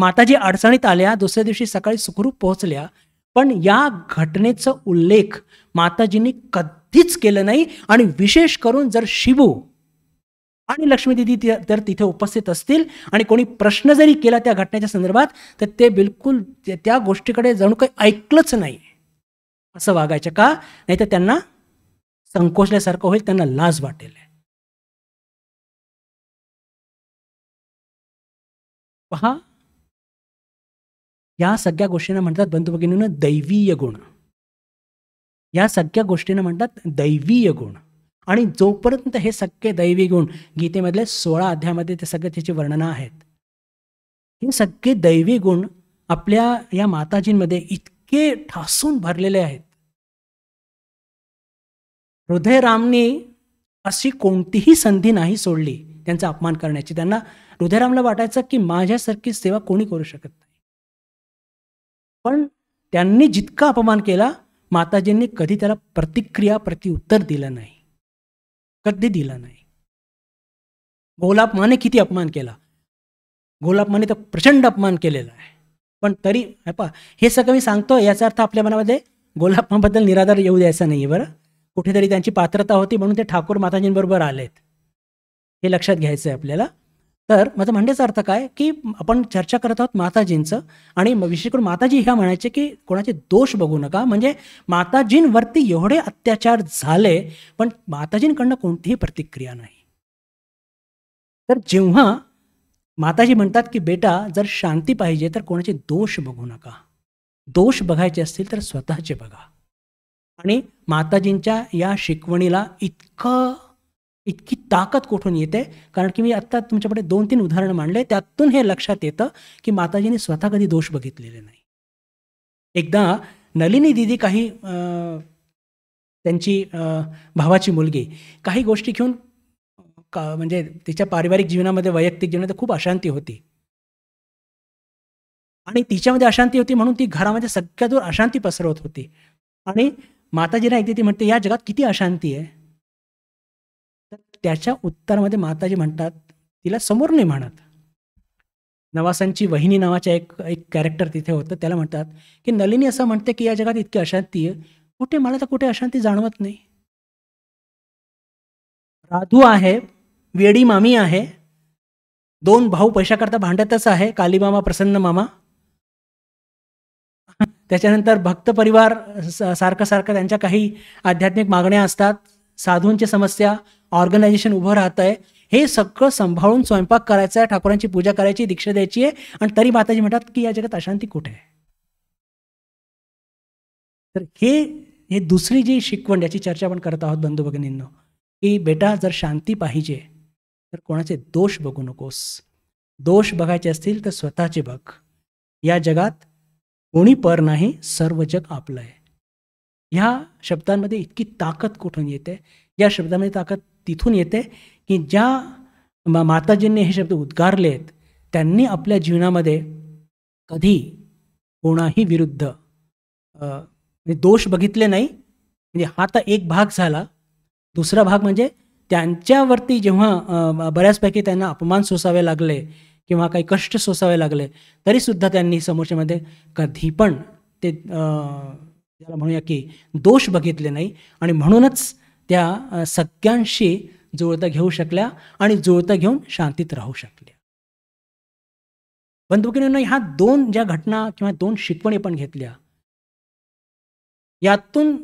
माताजी अडचणीत आल्या दुसऱ्या दिवशी सकाळी सुखरूप पोहोचल्या पण या घटनेचा उल्लेख माताजींनी कधीच केलं नाही आणि विशेष करून जर शिवू आणि लक्ष्मी दिदी तर तिथे उपस्थित असतील आणि कोणी प्रश्न जरी केला त्या घटनेच्या संदर्भात तर ते बिलकुल त्या गोष्टीकडे जणू काही ऐकलंच नाही असं वागायचं का नाही तर त्यांना संकोचल्यासारखं होईल त्यांना लाज वाटेल पहा या सगळ्या गोष्टींना म्हणतात बंधू भगिनीनं दैवीय गुण या सगळ्या गोष्टींना म्हणतात दैवीय गुण आणि जोपर्यंत हे सगळे दैवी गुण गीतेमधले सोळा अध्यायामध्ये ते सगळे त्याचे वर्णना आहेत हे सगळे दैवी गुण आपल्या या माताजींमध्ये इतके ठासून भरलेले आहेत हृदयरामने अशी कोणतीही संधी नाही सोडली त्यांचा अपमान करण्याची त्यांना हृदयरामला वाटायचं की माझ्यासारखी सेवा कोणी करू शकत नाही पण त्यांनी जितका अपमान केला माताजींनी कधी त्याला प्रतिक्रिया प्रतिउत्तर दिलं नाही कधी दिलं नाही माने किती अपमान केला माने तर प्रचंड अपमान केलेला आहे पण तरी हे सगळं मी सांगतो याचा अर्थ आपल्या मनामध्ये गोलापमाबद्दल निराधार येऊ द्यायचा नाही आहे बरं कुठेतरी त्यांची पात्रता होती म्हणून ते ठाकूर माताजींबरोबर आलेत हे लक्षात घ्यायचंय आपल्याला तर माझं म्हणण्याचा अर्थ काय की आपण चर्चा करत आहोत माताजींचं आणि विशेष करून माताजी ह्या म्हणायचे की कोणाचे दोष बघू नका म्हणजे माताजींवरती एवढे अत्याचार झाले पण माताजींकडनं कोणतीही प्रतिक्रिया नाही तर जेव्हा माताजी म्हणतात की बेटा जर शांती पाहिजे तर कोणाचे दोष बघू नका दोष बघायचे असतील तर स्वतःचे बघा आणि माताजींच्या या शिकवणीला इतकं इतकी ताकद कुठून येते कारण की मी आत्ता तुमच्याकडे दोन तीन उदाहरणं मांडले त्यातून हे लक्षात येतं की माताजींनी स्वतः कधी दोष बघितलेले नाही एकदा नलिनी दिदी काही त्यांची भावाची मुलगी काही गोष्टी घेऊन का म्हणजे तिच्या पारिवारिक जीवनामध्ये वैयक्तिक जीवनामध्ये खूप अशांती होती आणि तिच्यामध्ये अशांती होती म्हणून ती घरामध्ये सगळ्यात दूर अशांती पसरवत होती आणि माताजीला ऐकते ती म्हणते या जगात किती अशांती आहे तर त्याच्या उत्तरामध्ये माताजी म्हणतात तिला समोर नाही म्हणत नवासांची वहिनी नावाच्या एक एक कॅरेक्टर तिथे होतं त्याला म्हणतात की नलिनी असं म्हणते की या जगात इतकी अशांती आहे कुठे मला तर कुठे अशांती जाणवत नाही राधू आहे वेडी मामी आहे दोन भाऊ पैशाकरता भांडतच आहे कालीमामा प्रसन्न मामा त्याच्यानंतर भक्त परिवार सारखं सारखं त्यांच्या काही आध्यात्मिक मागण्या असतात साधूंची समस्या ऑर्गनायझेशन उभं राहत आहे हे सगळं सांभाळून स्वयंपाक करायचा आहे ठाकोरांची पूजा करायची दीक्षा द्यायची आहे आणि तरी माताजी म्हणतात की या जगात अशांती कुठे आहे तर हे हे दुसरी जी शिकवण याची चर्चा आपण करत आहोत बंधू भगिनींनो की बेटा जर शांती पाहिजे तर कोणाचे दोष बघू नकोस दोष बघायचे असतील तर स्वतःचे बघ या जगात कोणी पर नाही सर्व जग आपलं आहे ह्या शब्दांमध्ये इतकी ताकद कुठून येते या शब्दामध्ये ताकद तिथून येते की ज्या माताजींनी हे शब्द उद्गारले आहेत त्यांनी आपल्या जीवनामध्ये कधी कोणाही विरुद्ध म्हणजे दोष बघितले नाही म्हणजे हा तर एक भाग झाला दुसरा भाग म्हणजे त्यांच्यावरती जेव्हा बऱ्याचपैकी त्यांना अपमान सोसावे लागले किंवा काही कष्ट सोसावे लागले तरीसुद्धा त्यांनी समोरच्यामध्ये कधी पण ते ज्याला म्हणूया की दोष बघितले नाही आणि म्हणूनच त्या सगळ्यांशी जुळता घेऊ शकल्या आणि जुळता घेऊन शांतीत राहू शकल्या बंदुकीनं ह्या दोन ज्या घटना किंवा दोन शिकवणी पण घेतल्या यातून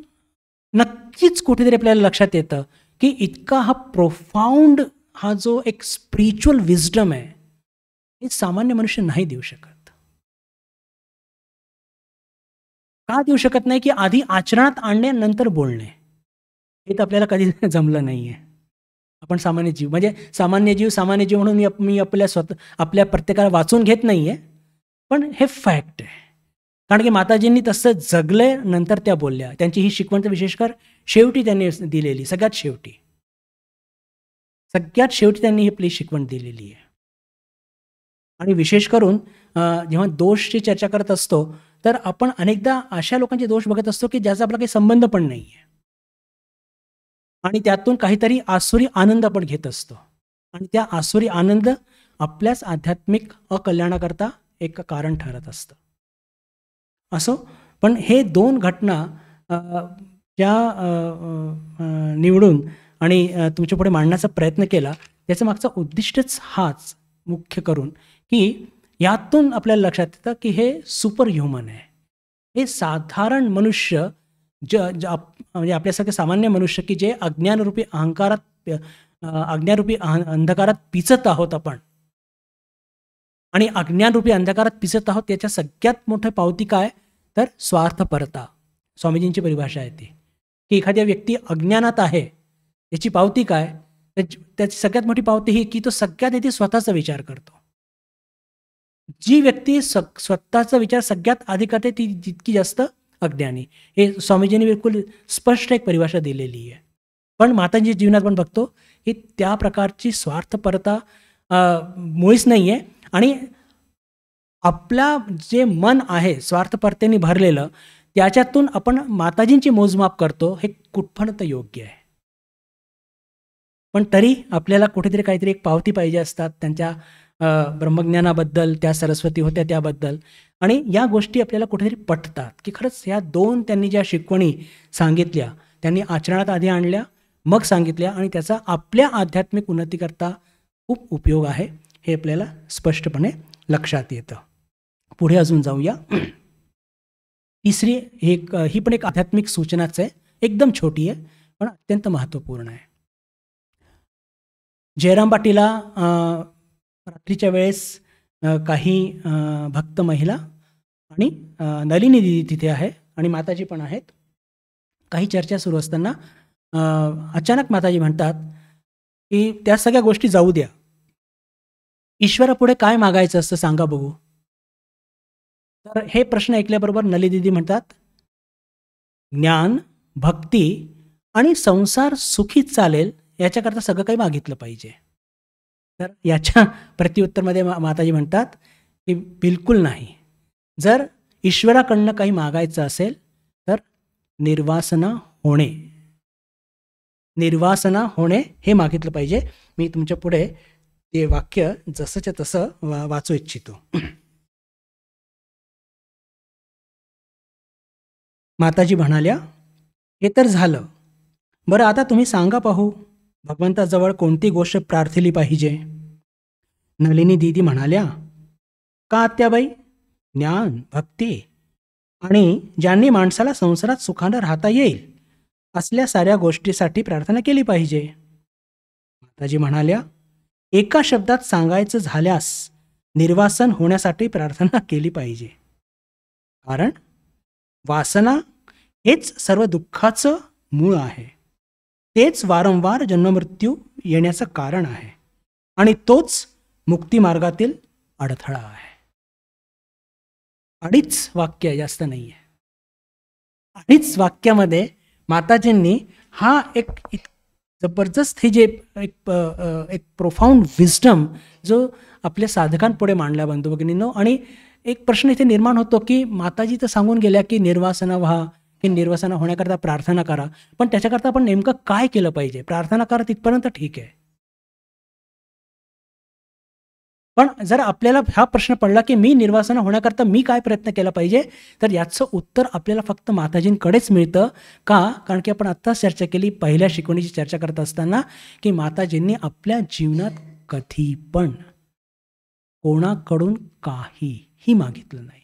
नक्कीच कुठेतरी आपल्याला लक्षात येतं की इतका हा प्रोफाऊंड हा जो एक स्पिरिच्युअल विजडम आहे हे सामान्य मनुष्य नाही देऊ शकत का देऊ शकत नाही की आधी आचरणात आणणे नंतर बोलणे हे तर आपल्याला कधी जमलं नाही आहे आपण सामान्य जीव म्हणजे सामान्य जीव सामान्य जीव म्हणून मी मी आपल्या स्वतः आपल्या प्रत्येकाला वाचून घेत नाही आहे पण हे फॅक्ट आहे कारण की माताजींनी तसं जगले नंतर त्या बोलल्या त्यांची ही शिकवण तर विशेषकर शेवटी त्यांनी दिलेली सगळ्यात शेवटी सगळ्यात शेवटी त्यांनी ही आपली शिकवण दिलेली आहे आणि विशेष करून जेव्हा दोषची चर्चा करत असतो तर आपण अनेकदा अशा लोकांचे दोष बघत असतो की ज्याचा आपला काही संबंध पण नाही आहे आणि त्यातून काहीतरी आसुरी आनंद आपण घेत असतो आणि त्या आसुरी आनंद आपल्याच आध्यात्मिक अकल्याणाकरता एक कारण ठरत असतं असो पण हे दोन घटना ज्या निवडून आणि तुमच्या पुढे मांडण्याचा प्रयत्न केला त्याचा मागचा उद्दिष्टच हाच मुख्य करून की यातून आपल्याला लक्षात येतं की हे सुपर ह्युमन आहे हे साधारण मनुष्य ज म्हणजे आपल्यासारखे सामान्य मनुष्य की जे अज्ञानरूपी अहंकारात अज्ञानरूपी अंधकारात पिचत आहोत आपण आणि अज्ञानरूपी अंधकारात पिचत आहोत त्याच्या सगळ्यात मोठं पावती काय तर स्वार्थपरता स्वामीजींची परिभाषा आहे ती की एखाद्या व्यक्ती अज्ञानात आहे याची पावती काय त्याची सगळ्यात मोठी पावती ही की तो सगळ्यात येथे स्वतःचा विचार करतो जी व्यक्ती स स्वतःचा विचार सगळ्यात अधिक करते ती जितकी जास्त अज्ञानी हे स्वामीजींनी बिलकुल स्पष्ट एक परिभाषा दिलेली आहे पण माताजी जीवनात पण बघतो की त्या प्रकारची स्वार्थपरता मुळीच नाही आहे आणि आपला जे मन आहे स्वार्थपरतेने भरलेलं त्याच्यातून आपण माताजींची मोजमाप करतो हे तर योग्य आहे पण तरी आपल्याला कुठेतरी काहीतरी एक पावती पाहिजे असतात त्यांच्या ब्रह्मज्ञानाबद्दल त्या सरस्वती होत्या त्याबद्दल आणि या गोष्टी आपल्याला कुठेतरी पटतात की खरंच ह्या दोन त्यांनी ज्या शिकवणी सांगितल्या त्यांनी आचरणात आधी आणल्या मग सांगितल्या आणि त्याचा आपल्या आध्यात्मिक उन्नतीकरता खूप उपयोग आहे हे आपल्याला स्पष्टपणे लक्षात येतं पुढे अजून जाऊया तिसरी एक ही पण एक आध्यात्मिक सूचनाच आहे एकदम छोटी आहे पण अत्यंत महत्त्वपूर्ण आहे जयराम पाटीला रात्रीच्या वेळेस काही भक्त महिला आणि नलिनी दिदी तिथे आहे आणि माताजी पण आहेत काही चर्चा सुरू असताना अचानक माताजी म्हणतात की त्या सगळ्या गोष्टी जाऊ द्या ईश्वरापुढे काय मागायचं असतं सांगा बघू तर हे प्रश्न ऐकल्याबरोबर दीदी म्हणतात ज्ञान भक्ती आणि संसार सुखीत चालेल याच्याकरता सगळं काही मागितलं पाहिजे तर याच्या प्रत्युत्तरमध्ये मा माताजी म्हणतात की बिलकुल नाही जर ईश्वराकडनं काही मागायचं असेल तर निर्वासना होणे निर्वासना होणे हे मागितलं पाहिजे मी तुमच्या पुढे ते वाक्य जसंच्या तसं वा वाचू इच्छितो माताजी म्हणाल्या हे तर झालं बरं आता तुम्ही सांगा पाहू भगवंताजवळ कोणती गोष्ट प्रार्थिली पाहिजे नलिनी दीदी म्हणाल्या का आत्याबाई ज्ञान भक्ती आणि ज्यांनी माणसाला संसारात सुखानं राहता येईल असल्या साऱ्या गोष्टीसाठी प्रार्थना केली पाहिजे माताजी म्हणाल्या एका शब्दात सांगायचं झाल्यास निर्वासन होण्यासाठी प्रार्थना केली पाहिजे कारण वासना हेच सर्व दुःखाचं मूळ आहे तेच वारंवार जन्ममृत्यू येण्याचं कारण आहे आणि तोच मुक्तिमार्गातील अडथळा आहे अडीच वाक्य जास्त नाही आहे अडीच वाक्यामध्ये माताजींनी हा एक जबरदस्त हे जे एक एक प्रोफाऊंड विजडम जो आपल्या साधकांपुढे मांडला बंधू भगिनीनो आणि एक प्रश्न इथे निर्माण होतो की माताजी तर सांगून गेल्या की निर्वासना व्हा की निर्वसन होण्याकरता प्रार्थना करा पण त्याच्याकरता आपण नेमकं काय केलं पाहिजे प्रार्थना करा तिथपर्यंत ठीक आहे पण जर आपल्याला हा प्रश्न पडला की मी निर्वासन होण्याकरता मी काय प्रयत्न केला पाहिजे तर याचं उत्तर आपल्याला फक्त माताजींकडेच मिळतं का कारण की आपण आत्ताच चर्चा केली पहिल्या शिकवणीची चर्चा करत असताना की माताजींनी आपल्या जीवनात कधी पण कोणाकडून काहीही मागितलं नाही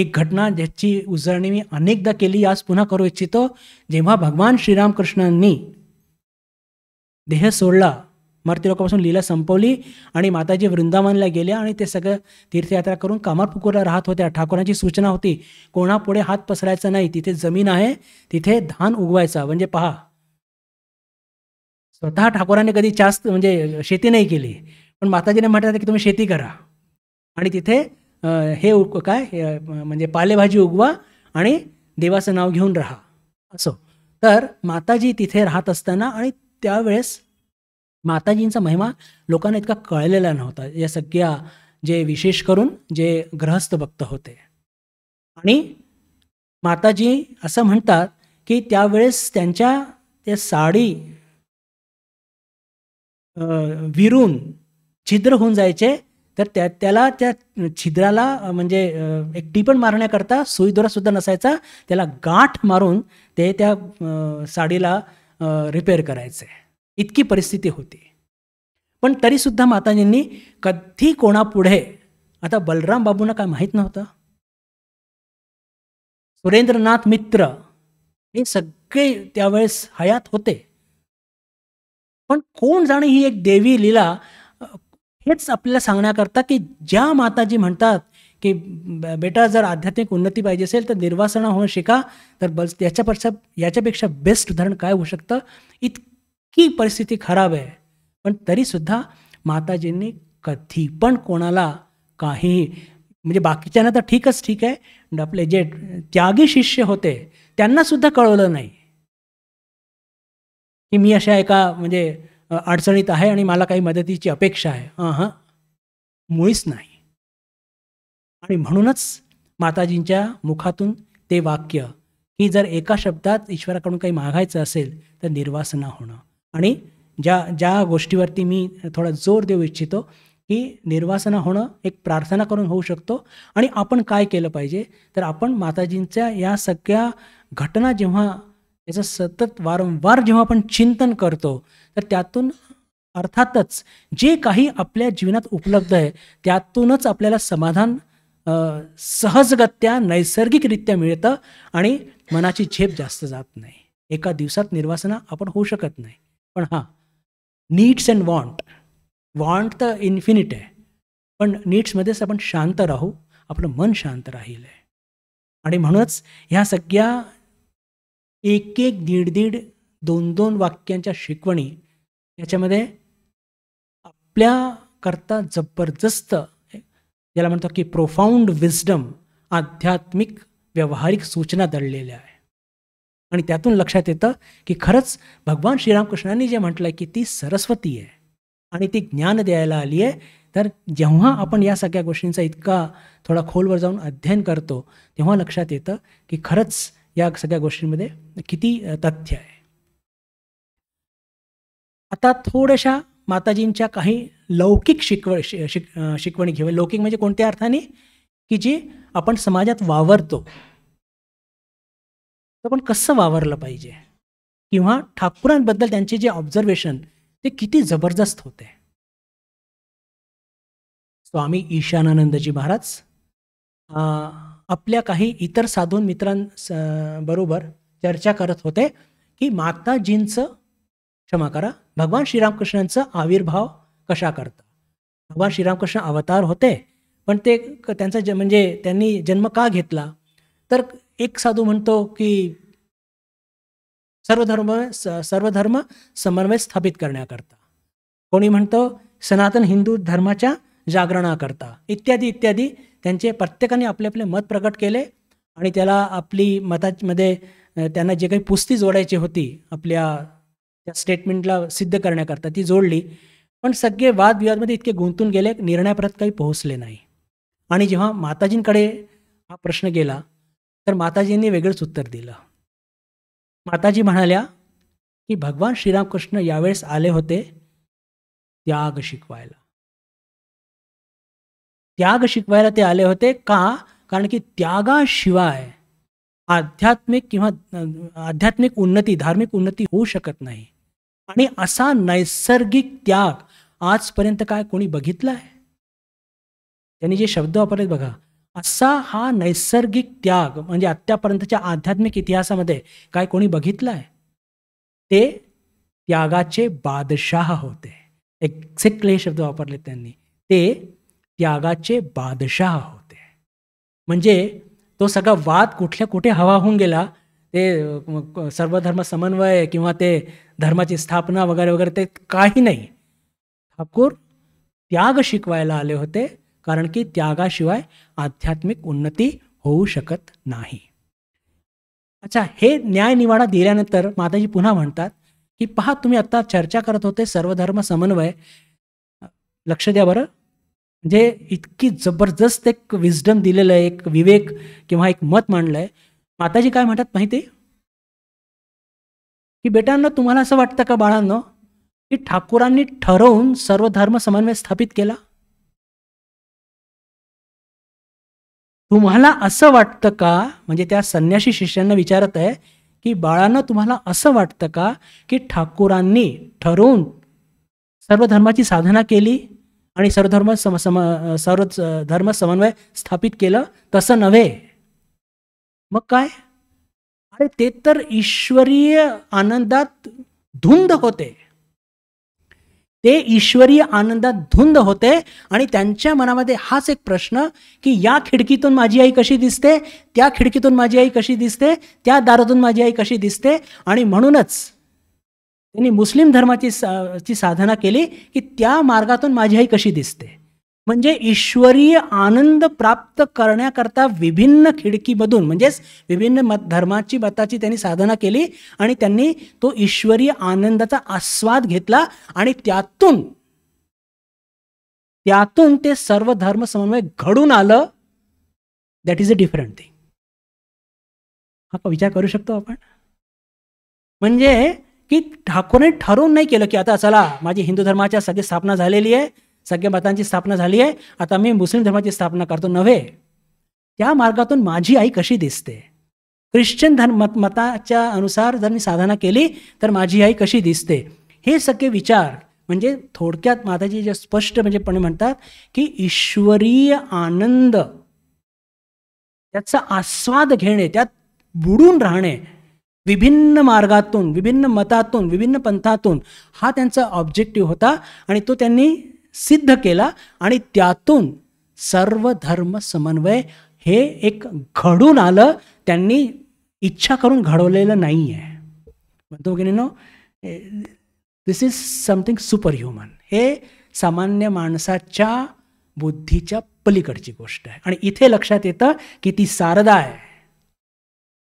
एक घटना ज्याची उजळणी मी अनेकदा केली आज पुन्हा करू इच्छितो जेव्हा भगवान श्रीरामकृष्णांनी देह सोडला मरती लोकांपासून लीला संपवली आणि माताजी वृंदावनला गेल्या आणि ते सगळं तीर्थयात्रा करून कामारपुकुरला राहत होत्या ठाकोराची सूचना होती कोणापुढे हात पसरायचा नाही तिथे जमीन आहे तिथे धान उगवायचा म्हणजे पहा स्वतः ठाकोराने कधी जास्त म्हणजे शेती नाही केली पण माताजीने म्हटलं की तुम्ही शेती करा आणि तिथे हे काय म्हणजे पालेभाजी उगवा आणि देवाचं नाव घेऊन राहा असो तर माताजी तिथे राहत असताना आणि त्यावेळेस माताजींचा महिमा लोकांना इतका कळलेला नव्हता या सगळ्या जे विशेष करून जे ग्रहस्थ भक्त होते आणि माताजी असं म्हणतात की त्यावेळेस त्यांच्या त्या साडी विरून छिद्र होऊन जायचे तर त्या त्याला त्या छिद्राला म्हणजे एक टिपण मारण्याकरता सुद्धा नसायचा त्याला गाठ मारून ते त्या साडीला रिपेअर करायचे इतकी परिस्थिती होती पण तरीसुद्धा माताजींनी कधी कोणापुढे आता बलराम बाबूंना काय माहीत नव्हतं सुरेंद्रनाथ मित्र हे सगळे त्यावेळेस हयात होते पण कोण जाणे ही एक देवी लीला हेच आपल्याला सांगण्याकरता की ज्या माताजी म्हणतात की बेटा जर आध्यात्मिक उन्नती पाहिजे असेल तर निर्वासना होऊन शिका तर बल याच्यापेक्षा याच्यापेक्षा बेस्ट उदाहरण काय होऊ शकतं इतकी परिस्थिती खराब आहे पण तरीसुद्धा माताजींनी कधी पण कोणाला काही म्हणजे बाकीच्यांना तर ठीकच ठीक आहे आपले जे त्यागी शिष्य होते त्यांनासुद्धा कळवलं नाही की मी अशा एका म्हणजे अडचणीत आहे आणि मला काही मदतीची अपेक्षा आहे हां हां मुळीच नाही आणि म्हणूनच माताजींच्या मुखातून ते वाक्य की जर एका शब्दात ईश्वराकडून काही मागायचं असेल तर निर्वासना होणं आणि ज्या ज्या गोष्टीवरती मी थोडा जोर देऊ इच्छितो की निर्वासना होणं एक प्रार्थना करून होऊ शकतो आणि आपण काय केलं पाहिजे तर आपण माताजींच्या या सगळ्या घटना जेव्हा याचं सतत वारंवार जेव्हा आपण चिंतन करतो तर त्यातून अर्थातच जे काही आपल्या जीवनात उपलब्ध आहे त्यातूनच आपल्याला समाधान सहजगत्या नैसर्गिकरित्या मिळतं आणि मनाची झेप जास्त जात नाही एका दिवसात निर्वासना आपण होऊ शकत नाही पण हां नीड्स अँड वॉन्ट वॉन्ट तर इन्फिनिट आहे पण नीड्समध्येच आपण शांत राहू आपलं मन शांत राहील आहे आणि म्हणूनच ह्या सगळ्या एक एक दीड दीड दोन दोन वाक्यांच्या शिकवणी याच्यामध्ये आपल्याकरता जबरदस्त ज्याला म्हणतो की प्रोफाऊंड विजडम आध्यात्मिक व्यावहारिक सूचना दडलेल्या आहे आणि त्यातून लक्षात येतं की खरंच भगवान श्रीरामकृष्णांनी जे म्हटलं की ती सरस्वती आहे आणि ती ज्ञान द्यायला आली आहे तर जेव्हा आपण या सगळ्या गोष्टींचा इतका थोडा खोलवर जाऊन अध्ययन करतो तेव्हा लक्षात येतं की खरंच या सगळ्या गोष्टींमध्ये किती तथ्य आहे आता थोड्याशा माताजींच्या काही लौकिक शिकव शिकवणी घेऊ लौकिक म्हणजे कोणत्या अर्थाने की जी आपण समाजात वावरतो आपण कसं वावरलं पाहिजे किंवा ठाकूरांबद्दल त्यांचे जे ऑब्झर्वेशन ते किती जबरदस्त होते स्वामी ईशानानंदजी महाराज आपल्या काही इतर साधून मित्रांबरोबर चर्चा करत होते की माताजींचं क्षमा करा भगवान श्रीरामकृष्णांचा आविर्भाव कशा करता भगवान श्रीरामकृष्ण अवतार होते पण ते त्यांचा ज म्हणजे त्यांनी जन्म का घेतला तर एक साधू म्हणतो की सर्वधर्म सर्वधर्म समन्वय स्थापित करण्याकरता कोणी म्हणतो सनातन हिंदू धर्माच्या जागरणाकरता इत्यादी इत्यादी त्यांचे प्रत्येकाने आपले आपले मत प्रकट केले आणि त्याला आपली मतामध्ये त्यांना जे काही पुस्ती जोडायची होती आपल्या त्या स्टेटमेंटला सिद्ध करण्याकरता ती जोडली पण सगळे वादविवादमध्ये इतके गुंतून गेले निर्णयापर्यंत काही पोहोचले नाही आणि जेव्हा माताजींकडे हा प्रश्न गेला तर माताजींनी वेगळंच उत्तर दिलं माताजी म्हणाल्या की भगवान श्रीरामकृष्ण यावेळेस आले होते त्याग शिकवायला त्याग शिकवायला ते आले होते का कारण की त्यागाशिवाय आध्यात्मिक किंवा आध्यात्मिक उन्नती धार्मिक उन्नती होऊ शकत नाही आणि असा नैसर्गिक त्याग आजपर्यंत काय कोणी बघितला आहे त्यांनी जे शब्द वापरलेत बघा असा हा नैसर्गिक त्याग म्हणजे आत्तापर्यंतच्या आध्यात्मिक इतिहासामध्ये काय कोणी बघितलं आहे ते त्यागाचे बादशाह होते एक्झॅक्टली हे शब्द वापरले त्यांनी ते त्यागाचे बादशाह होते म्हणजे तो सगळा वाद कुठल्या कुठे हवा होऊन गेला ते सर्वधर्म समन्वय किंवा ते धर्माची स्थापना वगैरे वगैरे ते काही नाही ठाकूर त्याग शिकवायला आले होते कारण की त्यागाशिवाय आध्यात्मिक उन्नती होऊ शकत नाही अच्छा हे न्यायनिवाडा दिल्यानंतर माताजी पुन्हा म्हणतात की पहा तुम्ही आत्ता चर्चा करत होते सर्वधर्म समन्वय लक्ष द्या बरं म्हणजे इतकी जबरदस्त एक विजडम दिलेलं आहे एक विवेक किंवा एक मत मांडलंय माताजी काय म्हणतात माहिती की बेटांनो तुम्हाला असं वाटतं का बाळांनो की ठाकूरांनी ठरवून सर्व धर्म समन्वय स्थापित केला तुम्हाला असं वाटतं का म्हणजे त्या संन्यासी शिष्यांना विचारत आहे की बाळांना तुम्हाला असं वाटतं का की ठाकूरांनी ठरवून सर्व धर्माची साधना केली आणि सर्वधर्म सम सर्व धर्म समन्वय स्थापित केलं तसं नव्हे मग काय अरे ते तर ईश्वरीय आनंदात धुंद होते ते ईश्वरीय आनंदात धुंद होते आणि त्यांच्या मनामध्ये हाच एक प्रश्न की या खिडकीतून माझी आई कशी दिसते त्या खिडकीतून माझी आई कशी दिसते त्या दारातून माझी आई कशी दिसते आणि म्हणूनच त्यांनी मुस्लिम धर्माची सा ची साधना केली की त्या मार्गातून माझी आई कशी दिसते म्हणजे ईश्वरीय आनंद प्राप्त करण्याकरता विभिन्न खिडकीमधून म्हणजेच विभिन्न मत धर्माची मताची त्यांनी साधना केली आणि त्यांनी तो ईश्वरीय आनंदाचा आस्वाद घेतला आणि त्यातून त्यातून ते सर्व धर्म समन्वय घडून आलं that is a different thing हा विचार करू शकतो आपण म्हणजे की ठाकूरने ठरवून नाही केलं की आता चला माझी हिंदू धर्माच्या सगळी स्थापना झालेली आहे सगळ्या मतांची स्थापना झाली आहे आता मी मुस्लिम धर्माची स्थापना करतो नव्हे त्या मार्गातून माझी आई कशी दिसते ख्रिश्चन धर्म मताच्या अनुसार जर मी साधना केली तर माझी आई कशी दिसते हे सगळे विचार म्हणजे थोडक्यात माताजी जे स्पष्ट म्हणजे पण म्हणतात की ईश्वरीय आनंद त्याचा आस्वाद घेणे त्यात बुडून राहणे विभिन्न मार्गातून विभिन्न मतातून विभिन्न पंथातून हा त्यांचा ऑब्जेक्टिव्ह होता आणि तो त्यांनी सिद्ध केला आणि त्यातून सर्व धर्म समन्वय हे एक घडून आलं त्यांनी इच्छा करून घडवलेलं नाही आहे म्हणतो की no this is something super human हे सामान्य माणसाच्या बुद्धीच्या पलीकडची गोष्ट आहे आणि इथे लक्षात येतं की ती शारदा आहे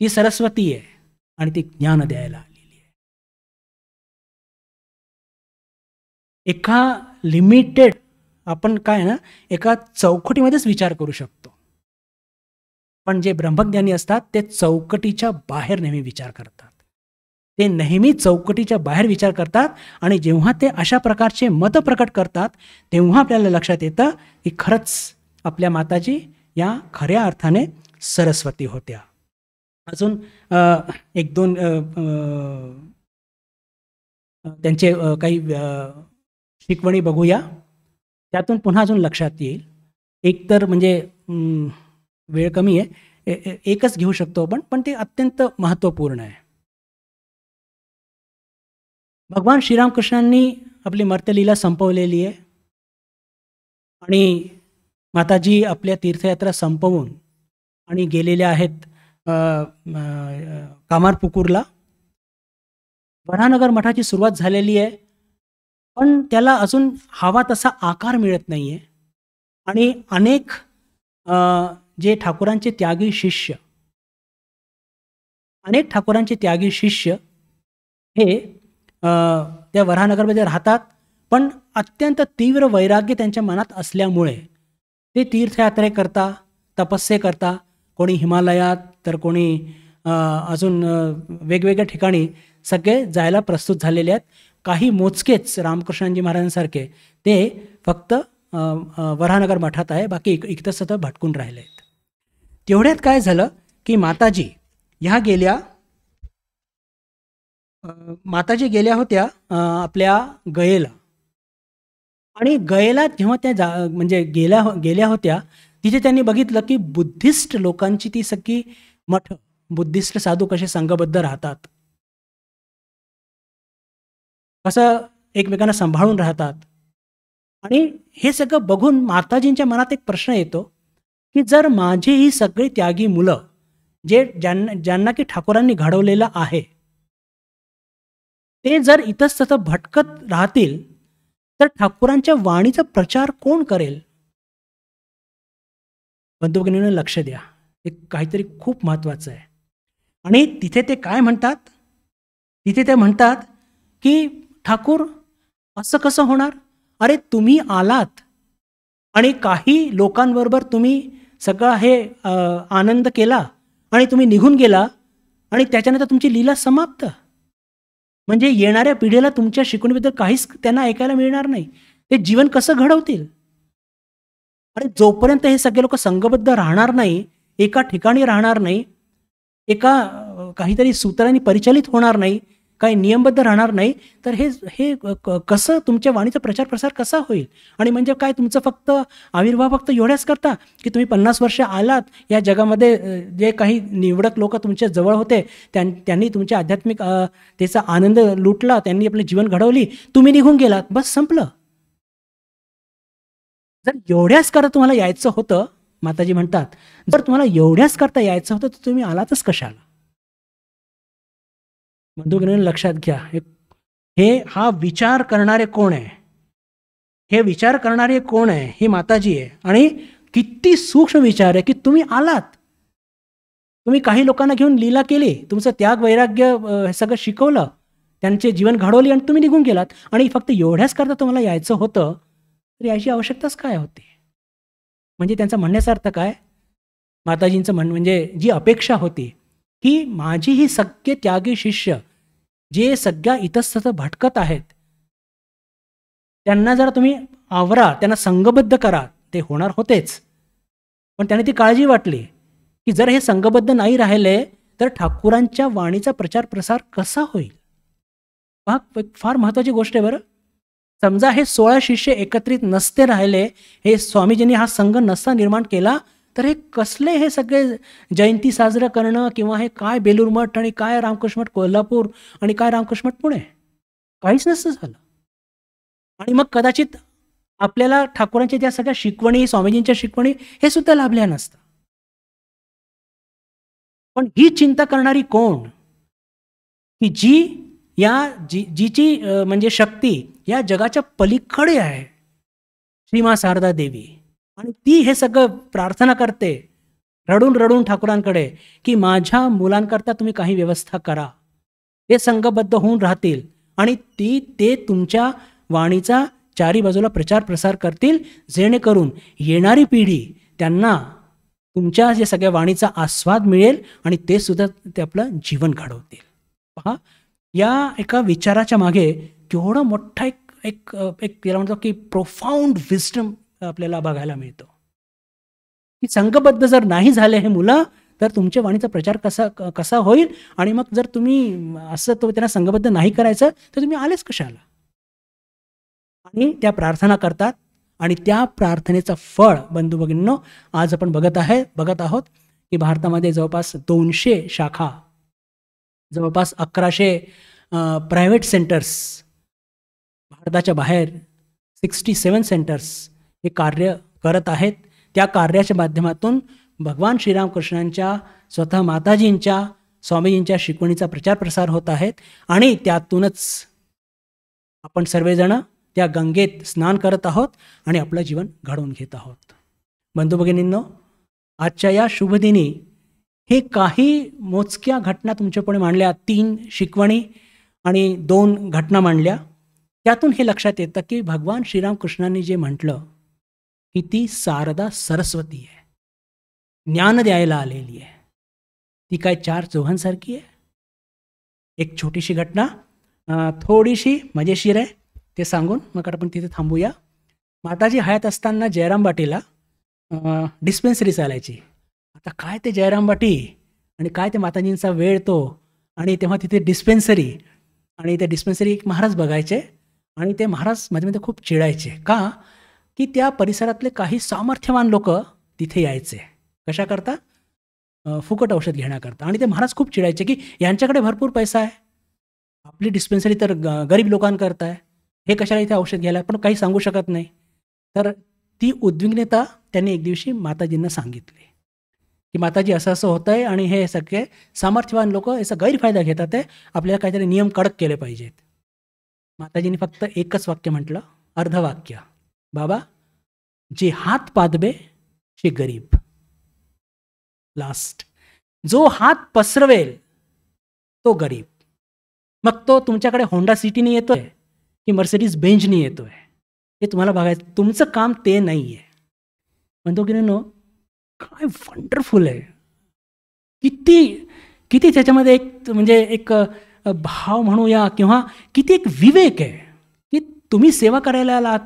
ती सरस्वती आहे आणि ते ज्ञान द्यायला आलेली आहे एका लिमिटेड आपण काय ना एका चौकटीमध्येच विचार करू शकतो पण जे ब्रह्मज्ञानी असतात ते चौकटीच्या बाहेर नेहमी विचार करतात ते नेहमी चौकटीच्या बाहेर विचार करतात आणि जेव्हा ते अशा प्रकारचे मत प्रकट करतात तेव्हा आपल्याला लक्षात येतं की खरंच आपल्या माताजी या खऱ्या अर्थाने सरस्वती होत्या अजून एक दोन त्यांचे काही शिकवणी बघूया त्यातून पुन्हा अजून लक्षात येईल एक तर म्हणजे वेळ कमी आहे एकच घेऊ शकतो आपण पण ते अत्यंत महत्त्वपूर्ण आहे भगवान श्रीरामकृष्णांनी आपली मर्तलीला संपवलेली आहे आणि माताजी आपल्या तीर्थयात्रा संपवून आणि गेलेल्या आहेत कामारपुकूरला वरानगर मठाची सुरुवात झालेली आहे पण त्याला अजून हवा तसा आकार मिळत नाही आहे आणि अनेक जे ठाकूरांचे त्यागी शिष्य अनेक ठाकूरांचे त्यागी शिष्य हे त्या वरानगरमध्ये राहतात पण अत्यंत तीव्र वैराग्य त्यांच्या मनात असल्यामुळे ते तीर्थयात्रे करता तपस्ये करता कोणी हिमालयात तर कोणी अजून वेगवेगळ्या ठिकाणी सगळे जायला प्रस्तुत झालेले आहेत काही मोजकेच रामकृष्णजी महाराजांसारखे ते फक्त वरानगर मठात आहे बाकी इक इकडं सतत भटकून राहिले आहेत तेवढ्यात काय झालं की माताजी ह्या गेल्या माताजी गेल्या होत्या आपल्या गयेला आणि गयेला जेव्हा त्या जा म्हणजे गेल्या गेल्या होत्या तिथे त्यांनी बघितलं की बुद्धिस्ट लोकांची ती सगळी मठ बुद्धिस्ट साधू कसे संघबद्ध राहतात कसं एकमेकांना सांभाळून राहतात आणि हे सगळं बघून माताजींच्या मनात एक प्रश्न येतो की जर माझी ही सगळी त्यागी मुलं जे ज्यांना ज्यांना की ठाकूरांनी घडवलेलं आहे ते जर इथं तसं भटकत राहतील तर ठाकूरांच्या वाणीचा प्रचार कोण करेल बंधुभगिनीनं लक्ष द्या हे काहीतरी खूप महत्त्वाचं आहे आणि तिथे ते काय म्हणतात तिथे ते म्हणतात की ठाकूर असं कसं होणार अरे तुम्ही आलात आणि काही लोकांबरोबर तुम्ही सगळं हे आनंद केला आणि तुम्ही निघून गेला आणि त्याच्यानंतर तुमची लीला समाप्त म्हणजे येणाऱ्या पिढीला तुमच्या शिकवणीबद्दल काहीच त्यांना ऐकायला मिळणार नाही ते जीवन कसं घडवतील अरे जोपर्यंत हे सगळे लोक संघबद्ध राहणार नाही एका ठिकाणी राहणार नाही एका काहीतरी सूत्रांनी परिचालित होणार नाही काही नियमबद्ध राहणार नाही तर हे हे कसं तुमच्या वाणीचा प्रचार प्रसार कसा होईल आणि म्हणजे काय तुमचं फक्त आविर्भाव फक्त एवढ्याच करता की तुम्ही पन्नास वर्ष आलात या जगामध्ये जे काही निवडक लोक तुमच्या जवळ होते त्यां त्यांनी तुमच्या आध्यात्मिक त्याचा आनंद लुटला त्यांनी आपले जीवन घडवली तुम्ही निघून गेलात बस संपलं जर एवढ्याच करत तुम्हाला यायचं होतं माताजी म्हणतात जर तुम्हाला एवढ्याच करता यायचं होतं तर तुम्ही आलातच कशाला बंधुगिरीने लक्षात घ्या हे हा विचार करणारे कोण आहे हे विचार करणारे कोण आहे ही माताजी आहे आणि किती सूक्ष्म विचार आहे की तुम्ही आलात तुम्ही काही लोकांना घेऊन लीला केली तुमचं त्याग वैराग्य हे सगळं शिकवलं त्यांचे जीवन घडवले आणि तुम्ही निघून गेलात आणि फक्त एवढ्याच करता तुम्हाला यायचं होतं तर याची आवश्यकताच काय होती म्हणजे त्यांचा म्हणण्याचा अर्थ काय माताजींचं म्हण म्हणजे जी अपेक्षा होती की माझी ही सगळे त्यागी शिष्य जे सगळ्या इतस्तत भटकत आहेत त्यांना जर तुम्ही आवरा त्यांना संघबद्ध करा ते होणार होतेच पण त्यांना ती काळजी वाटली की जर हे संघबद्ध नाही राहिले तर ठाकूरांच्या वाणीचा प्रचार प्रसार कसा होईल हा फार महत्त्वाची गोष्ट आहे बरं समजा हे सोळा शिष्य एकत्रित नसते राहिले हे स्वामीजींनी हा संघ नसता निर्माण केला तर हे कसले हे सगळे जयंती साजरं करणं किंवा हे काय बेलूर मठ आणि काय रामकृष्ण मठ कोल्हापूर आणि काय रामकृष्ण मठ पुणे काहीच नसतं झालं आणि मग कदाचित आपल्याला ठाकूरांच्या त्या सगळ्या शिकवणी स्वामीजींच्या शिकवणी हे सुद्धा लाभल्या नसतं पण ही चिंता करणारी कोण की जी या जी जीची म्हणजे शक्ती या जगाच्या पलीकडे आहे श्रीमा शारदा देवी आणि ती हे सगळं प्रार्थना करते रडून रडून ठाकूरांकडे की माझ्या मुलांकरता तुम्ही काही व्यवस्था करा ते संघबद्ध होऊन राहतील आणि ती ते तुमच्या वाणीचा चारी बाजूला प्रचार प्रसार करतील जेणेकरून येणारी पिढी त्यांना तुमच्या या सगळ्या वाणीचा आस्वाद मिळेल आणि ते सुद्धा ते आपलं जीवन घडवतील पहा या एका विचाराच्या मागे केवढं मोठा एक एक एक याला म्हणतो की प्रोफाऊंड विस्टम आपल्याला बघायला मिळतो की संघबद्ध जर नाही झाले हे मुलं तर तुमच्या वाणीचा प्रचार कसा कसा होईल आणि मग जर तुम्ही असं तो त्यांना संघबद्ध नाही करायचं तर तुम्ही आलेच कशाला आणि त्या प्रार्थना करतात आणि त्या प्रार्थनेचं फळ बंधू भगिनींनो आज आपण बघत आहे बघत आहोत की भारतामध्ये जवळपास दोनशे शाखा जवळपास अकराशे प्रायव्हेट सेंटर्स भारताच्या बाहेर सिक्स्टी सेवन सेंटर्स हे कार्य करत आहेत त्या कार्याच्या माध्यमातून भगवान श्रीरामकृष्णांच्या स्वतः माताजींच्या स्वामीजींच्या शिकवणीचा प्रचार प्रसार होत आहेत आणि त्यातूनच आपण सर्वजण त्या गंगेत स्नान करत आहोत आणि आपलं जीवन घडवून घेत आहोत बंधू भगिनींनो आजच्या या शुभदिनी हे काही मोजक्या घटना तुमच्यापुढे मांडल्या तीन शिकवणी आणि दोन घटना मांडल्या त्यातून हे लक्षात येतं की भगवान श्रीरामकृष्णांनी जे म्हटलं की ती शारदा सरस्वती आहे ज्ञान द्यायला आलेली आहे ती काय चार चौघांसारखी आहे एक छोटीशी घटना थोडीशी मजेशीर आहे ते सांगून मग आपण तिथे थांबूया माताजी हयात असताना जयराम बाटीला डिस्पेन्सरी चालायची आता काय ते जयराम बाटी आणि काय ते माताजींचा वेळ तो आणि तेव्हा तिथे डिस्पेन्सरी आणि त्या डिस्पेन्सरी एक महाराज बघायचे आणि ते महाराज मध्ये खूप चिडायचे का की त्या परिसरातले काही सामर्थ्यवान लोक तिथे यायचे कशाकरता फुकट औषध घेण्याकरता आणि ते महाराज खूप चिडायचे की यांच्याकडे भरपूर पैसा आहे आपली डिस्पेन्सरी तर गरीब लोकांकरता आहे हे कशाला इथे औषध घ्यायला पण काही सांगू शकत नाही तर ती उद्विग्नता त्यांनी एक दिवशी माताजींना सांगितली की माताजी असं असं होतं आहे आणि हे सगळे सामर्थ्यवान लोक याचा गैरफायदा घेतात आहे आपल्याला काहीतरी नियम कडक केले पाहिजेत माताजींनी फक्त एकच वाक्य म्हटलं अर्धवाक्य बाबा जे हात पादबे ते गरीब लास्ट जो हात पसरवेल तो गरीब मग तो तुमच्याकडे होंडा सिटीने येतोय की मर्सिडीज बेंजनी येतोय हे तुम्हाला बघायचं तुमचं काम ते नाही आहे म्हणतो की नो काय वंडरफुल आहे किती किती त्याच्यामध्ये एक म्हणजे एक भाव म्हणूया किंवा किती एक विवेक आहे की तुम्ही सेवा करायला आलात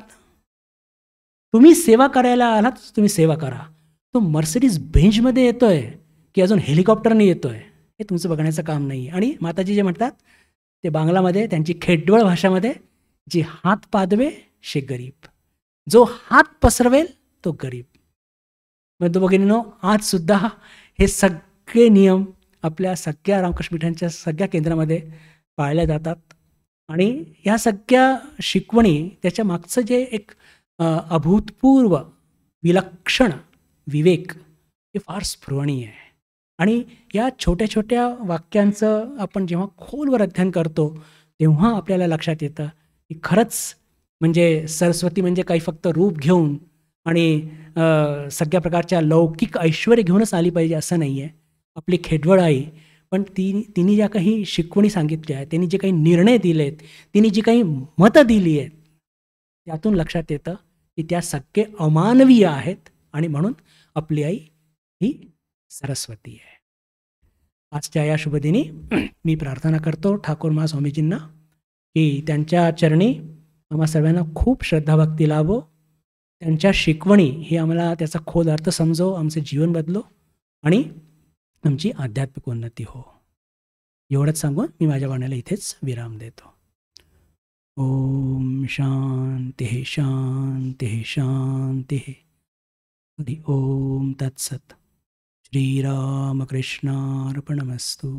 तुम्ही सेवा करायला आलात तुम्ही सेवा करा तो मर्सिडीज बेंचमध्ये येतो आहे की अजून हेलिकॉप्टरने येतो आहे हे तुमचं बघण्याचं काम नाही आणि माताजी जे म्हणतात ते बांगलामध्ये त्यांची खेडवळ भाषामध्ये जे हात पादवे शे गरीब जो हात पसरवेल तो गरीब मग तो सुद्धा आजसुद्धा हे सगळे नियम आपल्या सगळ्या रामकृष्ण पीठांच्या सगळ्या केंद्रामध्ये पाळल्या जातात आणि ह्या सगळ्या शिकवणी त्याच्या मागचं जे एक अभूतपूर्व विलक्षण विवेक हे फार स्फुरणीय आहे आणि या छोट्या छोट्या वाक्यांचं आपण जेव्हा खोलवर अध्ययन करतो तेव्हा आपल्याला लक्षात येतं की खरंच म्हणजे सरस्वती म्हणजे काही फक्त रूप घेऊन आणि सगळ्या प्रकारच्या लौकिक ऐश्वर घेऊनच आली पाहिजे असं नाही आहे आपली खेडवळ आई पण ती तिने ज्या काही शिकवणी सांगितल्या आहेत त्यांनी जे काही निर्णय दिले आहेत तिने जी काही मतं दिली आहेत त्यातून लक्षात येतं की त्या सगळे अमानवीय आहेत आणि म्हणून आपली आई ही सरस्वती आहे आजच्या या शुभदिनी मी प्रार्थना करतो ठाकूर मा स्वामीजींना की त्यांच्या चरणी आम्हा सर्वांना खूप श्रद्धाभक्ती लावो त्यांच्या शिकवणी ही आम्हाला त्याचा खोल अर्थ समजो आमचं जीवन बदलो आणि आमची आध्यात्मिक उन्नती हो एवढंच सांगून मी माझ्या वाण्याला इथेच विराम देतो ओम शांती शांती शांती हरि ओम तत्सत श्रीरामकृष्णार्पणमस्तू